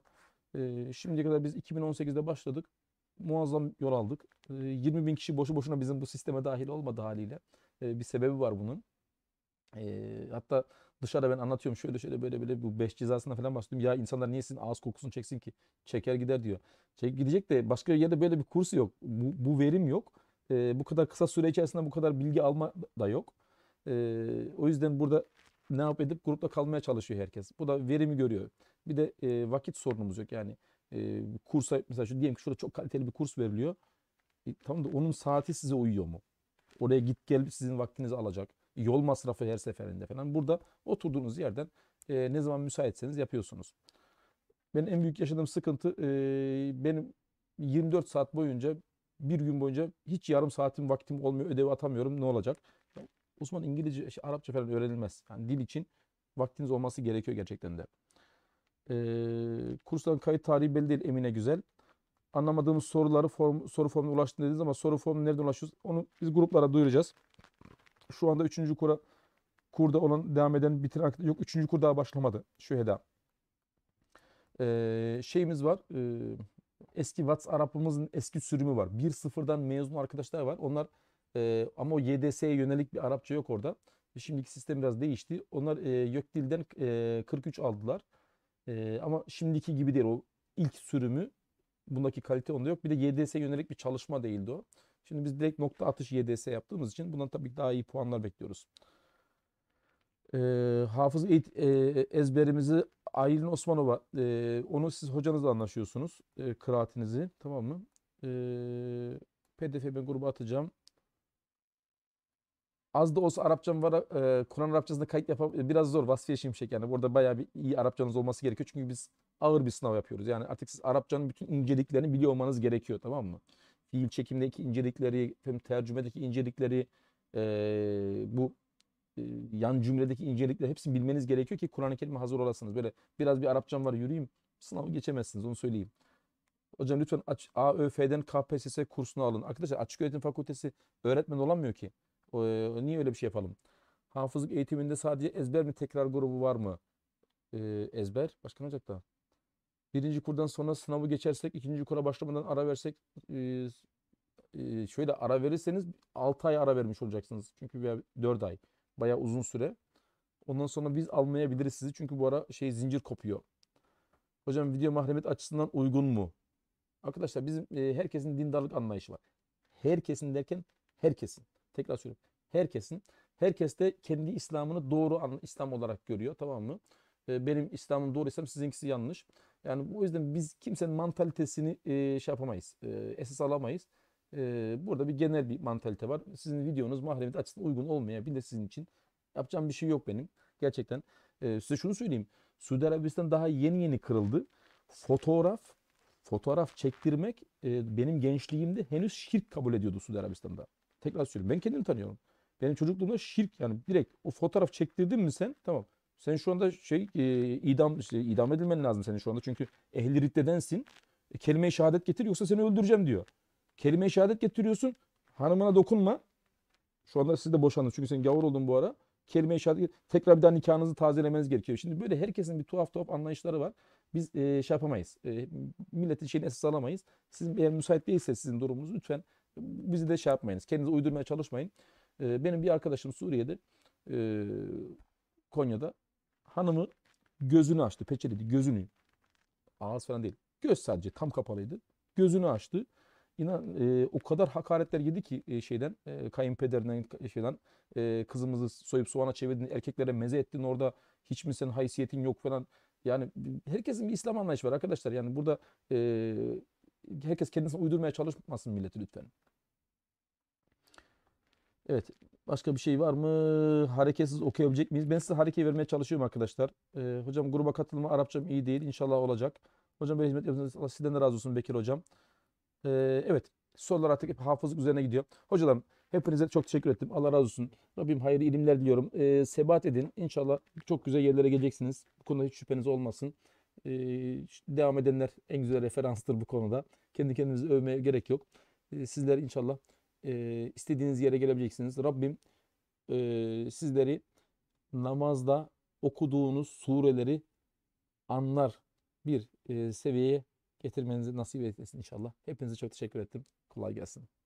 şimdiye kadar biz 2018'de başladık. Muazzam yol aldık. 20 bin kişi boşu boşuna bizim bu sisteme dahil olmadı haliyle. bir sebebi var bunun. hatta dışarıda ben anlatıyorum şöyle şöyle böyle böyle bu beş cezasına falan bahsediyorum. Ya insanlar niye sizin ağız kokusunu çeksin ki? Çeker gider diyor. Çek gidecek de başka yerde böyle bir kursu yok. Bu, bu verim yok. bu kadar kısa süre içerisinde bu kadar bilgi alma da yok. E, o yüzden burada ne yap edip grupta kalmaya çalışıyor herkes. Bu da verimi görüyor. Bir de e, vakit sorunumuz yok. Yani e, kursa mesela şu diyelim ki şurada çok kaliteli bir kurs veriliyor. E, tamam da onun saati size uyuyor mu? Oraya git gel sizin vaktinizi alacak. Yol masrafı her seferinde falan. Burada oturduğunuz yerden e, ne zaman müsaitseniz yapıyorsunuz. Benim en büyük yaşadığım sıkıntı e, benim 24 saat boyunca bir gün boyunca hiç yarım saatim vaktim olmuyor ödevi atamıyorum ne olacak? Osman İngilizce, şey, Arapça falan öğrenilmez. Yani dil için vaktiniz olması gerekiyor gerçekten de. Ee, kursların kayıt tarihi belli değil Emine Güzel. Anlamadığımız soruları form, soru formuna ulaştın dediğiniz ama soru formuna nereden ulaşıyoruz? Onu biz gruplara duyuracağız. Şu anda 3. kura kurda olan devam eden bitiren yok 3. kur daha başlamadı. Şu heda. Ee, şeyimiz var. E, eski WhatsApp'ımızın eski sürümü var. 1.0'dan mezun arkadaşlar var. Onlar e, ama o YDS'ye yönelik bir Arapça yok orada. Şimdiki sistem biraz değişti. Onlar e, dilden e, 43 aldılar. E, ama şimdiki gibi değil. O ilk sürümü bundaki kalite onda yok. Bir de YDS yönelik bir çalışma değildi o. Şimdi biz direkt nokta atış YDS yaptığımız için bundan tabii ki daha iyi puanlar bekliyoruz. E, hafız e, ezberimizi Aylin Osmanova e, onu siz hocanızla anlaşıyorsunuz. E, kıraatinizi tamam mı? E, PDF ben gruba atacağım. Az da olsa Arapçam var. E, Kur'an Arapçasında kayıt yapam e, biraz zor. Vasfiye Şimşek yani. Burada bayağı bir iyi Arapçanız olması gerekiyor. Çünkü biz ağır bir sınav yapıyoruz. Yani artık siz Arapçanın bütün inceliklerini biliyor olmanız gerekiyor tamam mı? Fiil çekimdeki incelikleri, tercümedeki incelikleri, e, bu e, yan cümledeki incelikleri hepsini bilmeniz gerekiyor ki Kur'an-ı Kerim'e hazır olasınız. Böyle biraz bir Arapçam var yürüyeyim sınavı geçemezsiniz onu söyleyeyim. Hocam lütfen AÖF'den KPSS kursunu alın. Arkadaşlar açık öğretim fakültesi öğretmen olamıyor ki. E, niye öyle bir şey yapalım? Hafızlık eğitiminde sadece ezber mi tekrar grubu var mı? Ee, ezber. Başka ne olacak da? Birinci kurdan sonra sınavı geçersek, ikinci kura başlamadan ara versek, e, e, şöyle ara verirseniz 6 ay ara vermiş olacaksınız. Çünkü veya 4 ay. Bayağı uzun süre. Ondan sonra biz almayabiliriz sizi. Çünkü bu ara şey zincir kopuyor. Hocam video mahremet açısından uygun mu? Arkadaşlar bizim e, herkesin dindarlık anlayışı var. Herkesin derken herkesin. Tekrar söylüyorum. Herkesin. Herkes de kendi İslam'ını doğru İslam olarak görüyor. Tamam mı? Ee, benim İslam'ım doğru İslam sizinkisi yanlış. Yani bu yüzden biz kimsenin mantalitesini e, şey yapamayız. E, esas alamayız. E, burada bir genel bir mantalite var. Sizin videonuz mahremiyet açısından uygun olmayabilir sizin için. Yapacağım bir şey yok benim. Gerçekten. Size şunu söyleyeyim. Suudi Arabistan daha yeni yeni kırıldı. Fotoğraf fotoğraf çektirmek benim gençliğimde henüz şirk kabul ediyordu Suudi Arabistan'da. Tekrar söylüyorum. Ben kendimi tanıyorum. Benim çocukluğumda şirk yani direkt o fotoğraf çektirdin mi sen tamam. Sen şu anda şey e, idam işte, idam edilmen lazım senin şu anda çünkü ehli riddedensin. E, kelime-i şehadet getir yoksa seni öldüreceğim diyor. Kelime-i şehadet getiriyorsun. Hanımına dokunma. Şu anda siz de boşandınız çünkü sen gavur oldun bu ara. Kelime-i şehadet tekrar bir daha nikahınızı tazelemeniz gerekiyor. Şimdi böyle herkesin bir tuhaf tuhaf anlayışları var. Biz e, şey yapamayız. E, milletin şeyini esas alamayız. Siz eğer müsait değilse sizin durumunuz lütfen bizi de şey yapmayınız. Kendinizi uydurmaya çalışmayın. Ee, benim bir arkadaşım Suriye'de e, Konya'da hanımı gözünü açtı. peçeledi, gözünü. Ağız falan değil. Göz sadece tam kapalıydı. Gözünü açtı. İnan e, o kadar hakaretler yedi ki e, şeyden e, kayınpederinden şeyden e, kızımızı soyup soğana çevirdin erkeklere meze ettin orada hiç mi senin haysiyetin yok falan yani herkesin bir İslam anlayışı var arkadaşlar yani burada e, herkes kendisini uydurmaya çalışmasın milleti lütfen. Evet. Başka bir şey var mı? Hareketsiz okuyabilecek miyiz? Ben size hareket vermeye çalışıyorum arkadaşlar. Ee, hocam gruba katılma Arapçam iyi değil. İnşallah olacak. Hocam böyle hizmet yapıyorsunuz. Allah sizden de razı olsun Bekir hocam. Ee, evet. Sorular artık hep hafızlık üzerine gidiyor. Hocalarım hepinize çok teşekkür ettim. Allah razı olsun. Rabbim hayırlı ilimler diliyorum. Ee, sebat edin. İnşallah çok güzel yerlere geleceksiniz. Bu konuda hiç şüpheniz olmasın. Ee, devam edenler en güzel referanstır bu konuda. Kendi kendinizi övmeye gerek yok. Ee, sizler inşallah e, istediğiniz yere gelebileceksiniz. Rabbim e, sizleri namazda okuduğunuz sureleri anlar bir e, seviyeye getirmenizi nasip etsin inşallah. Hepinize çok teşekkür ettim. Kolay gelsin.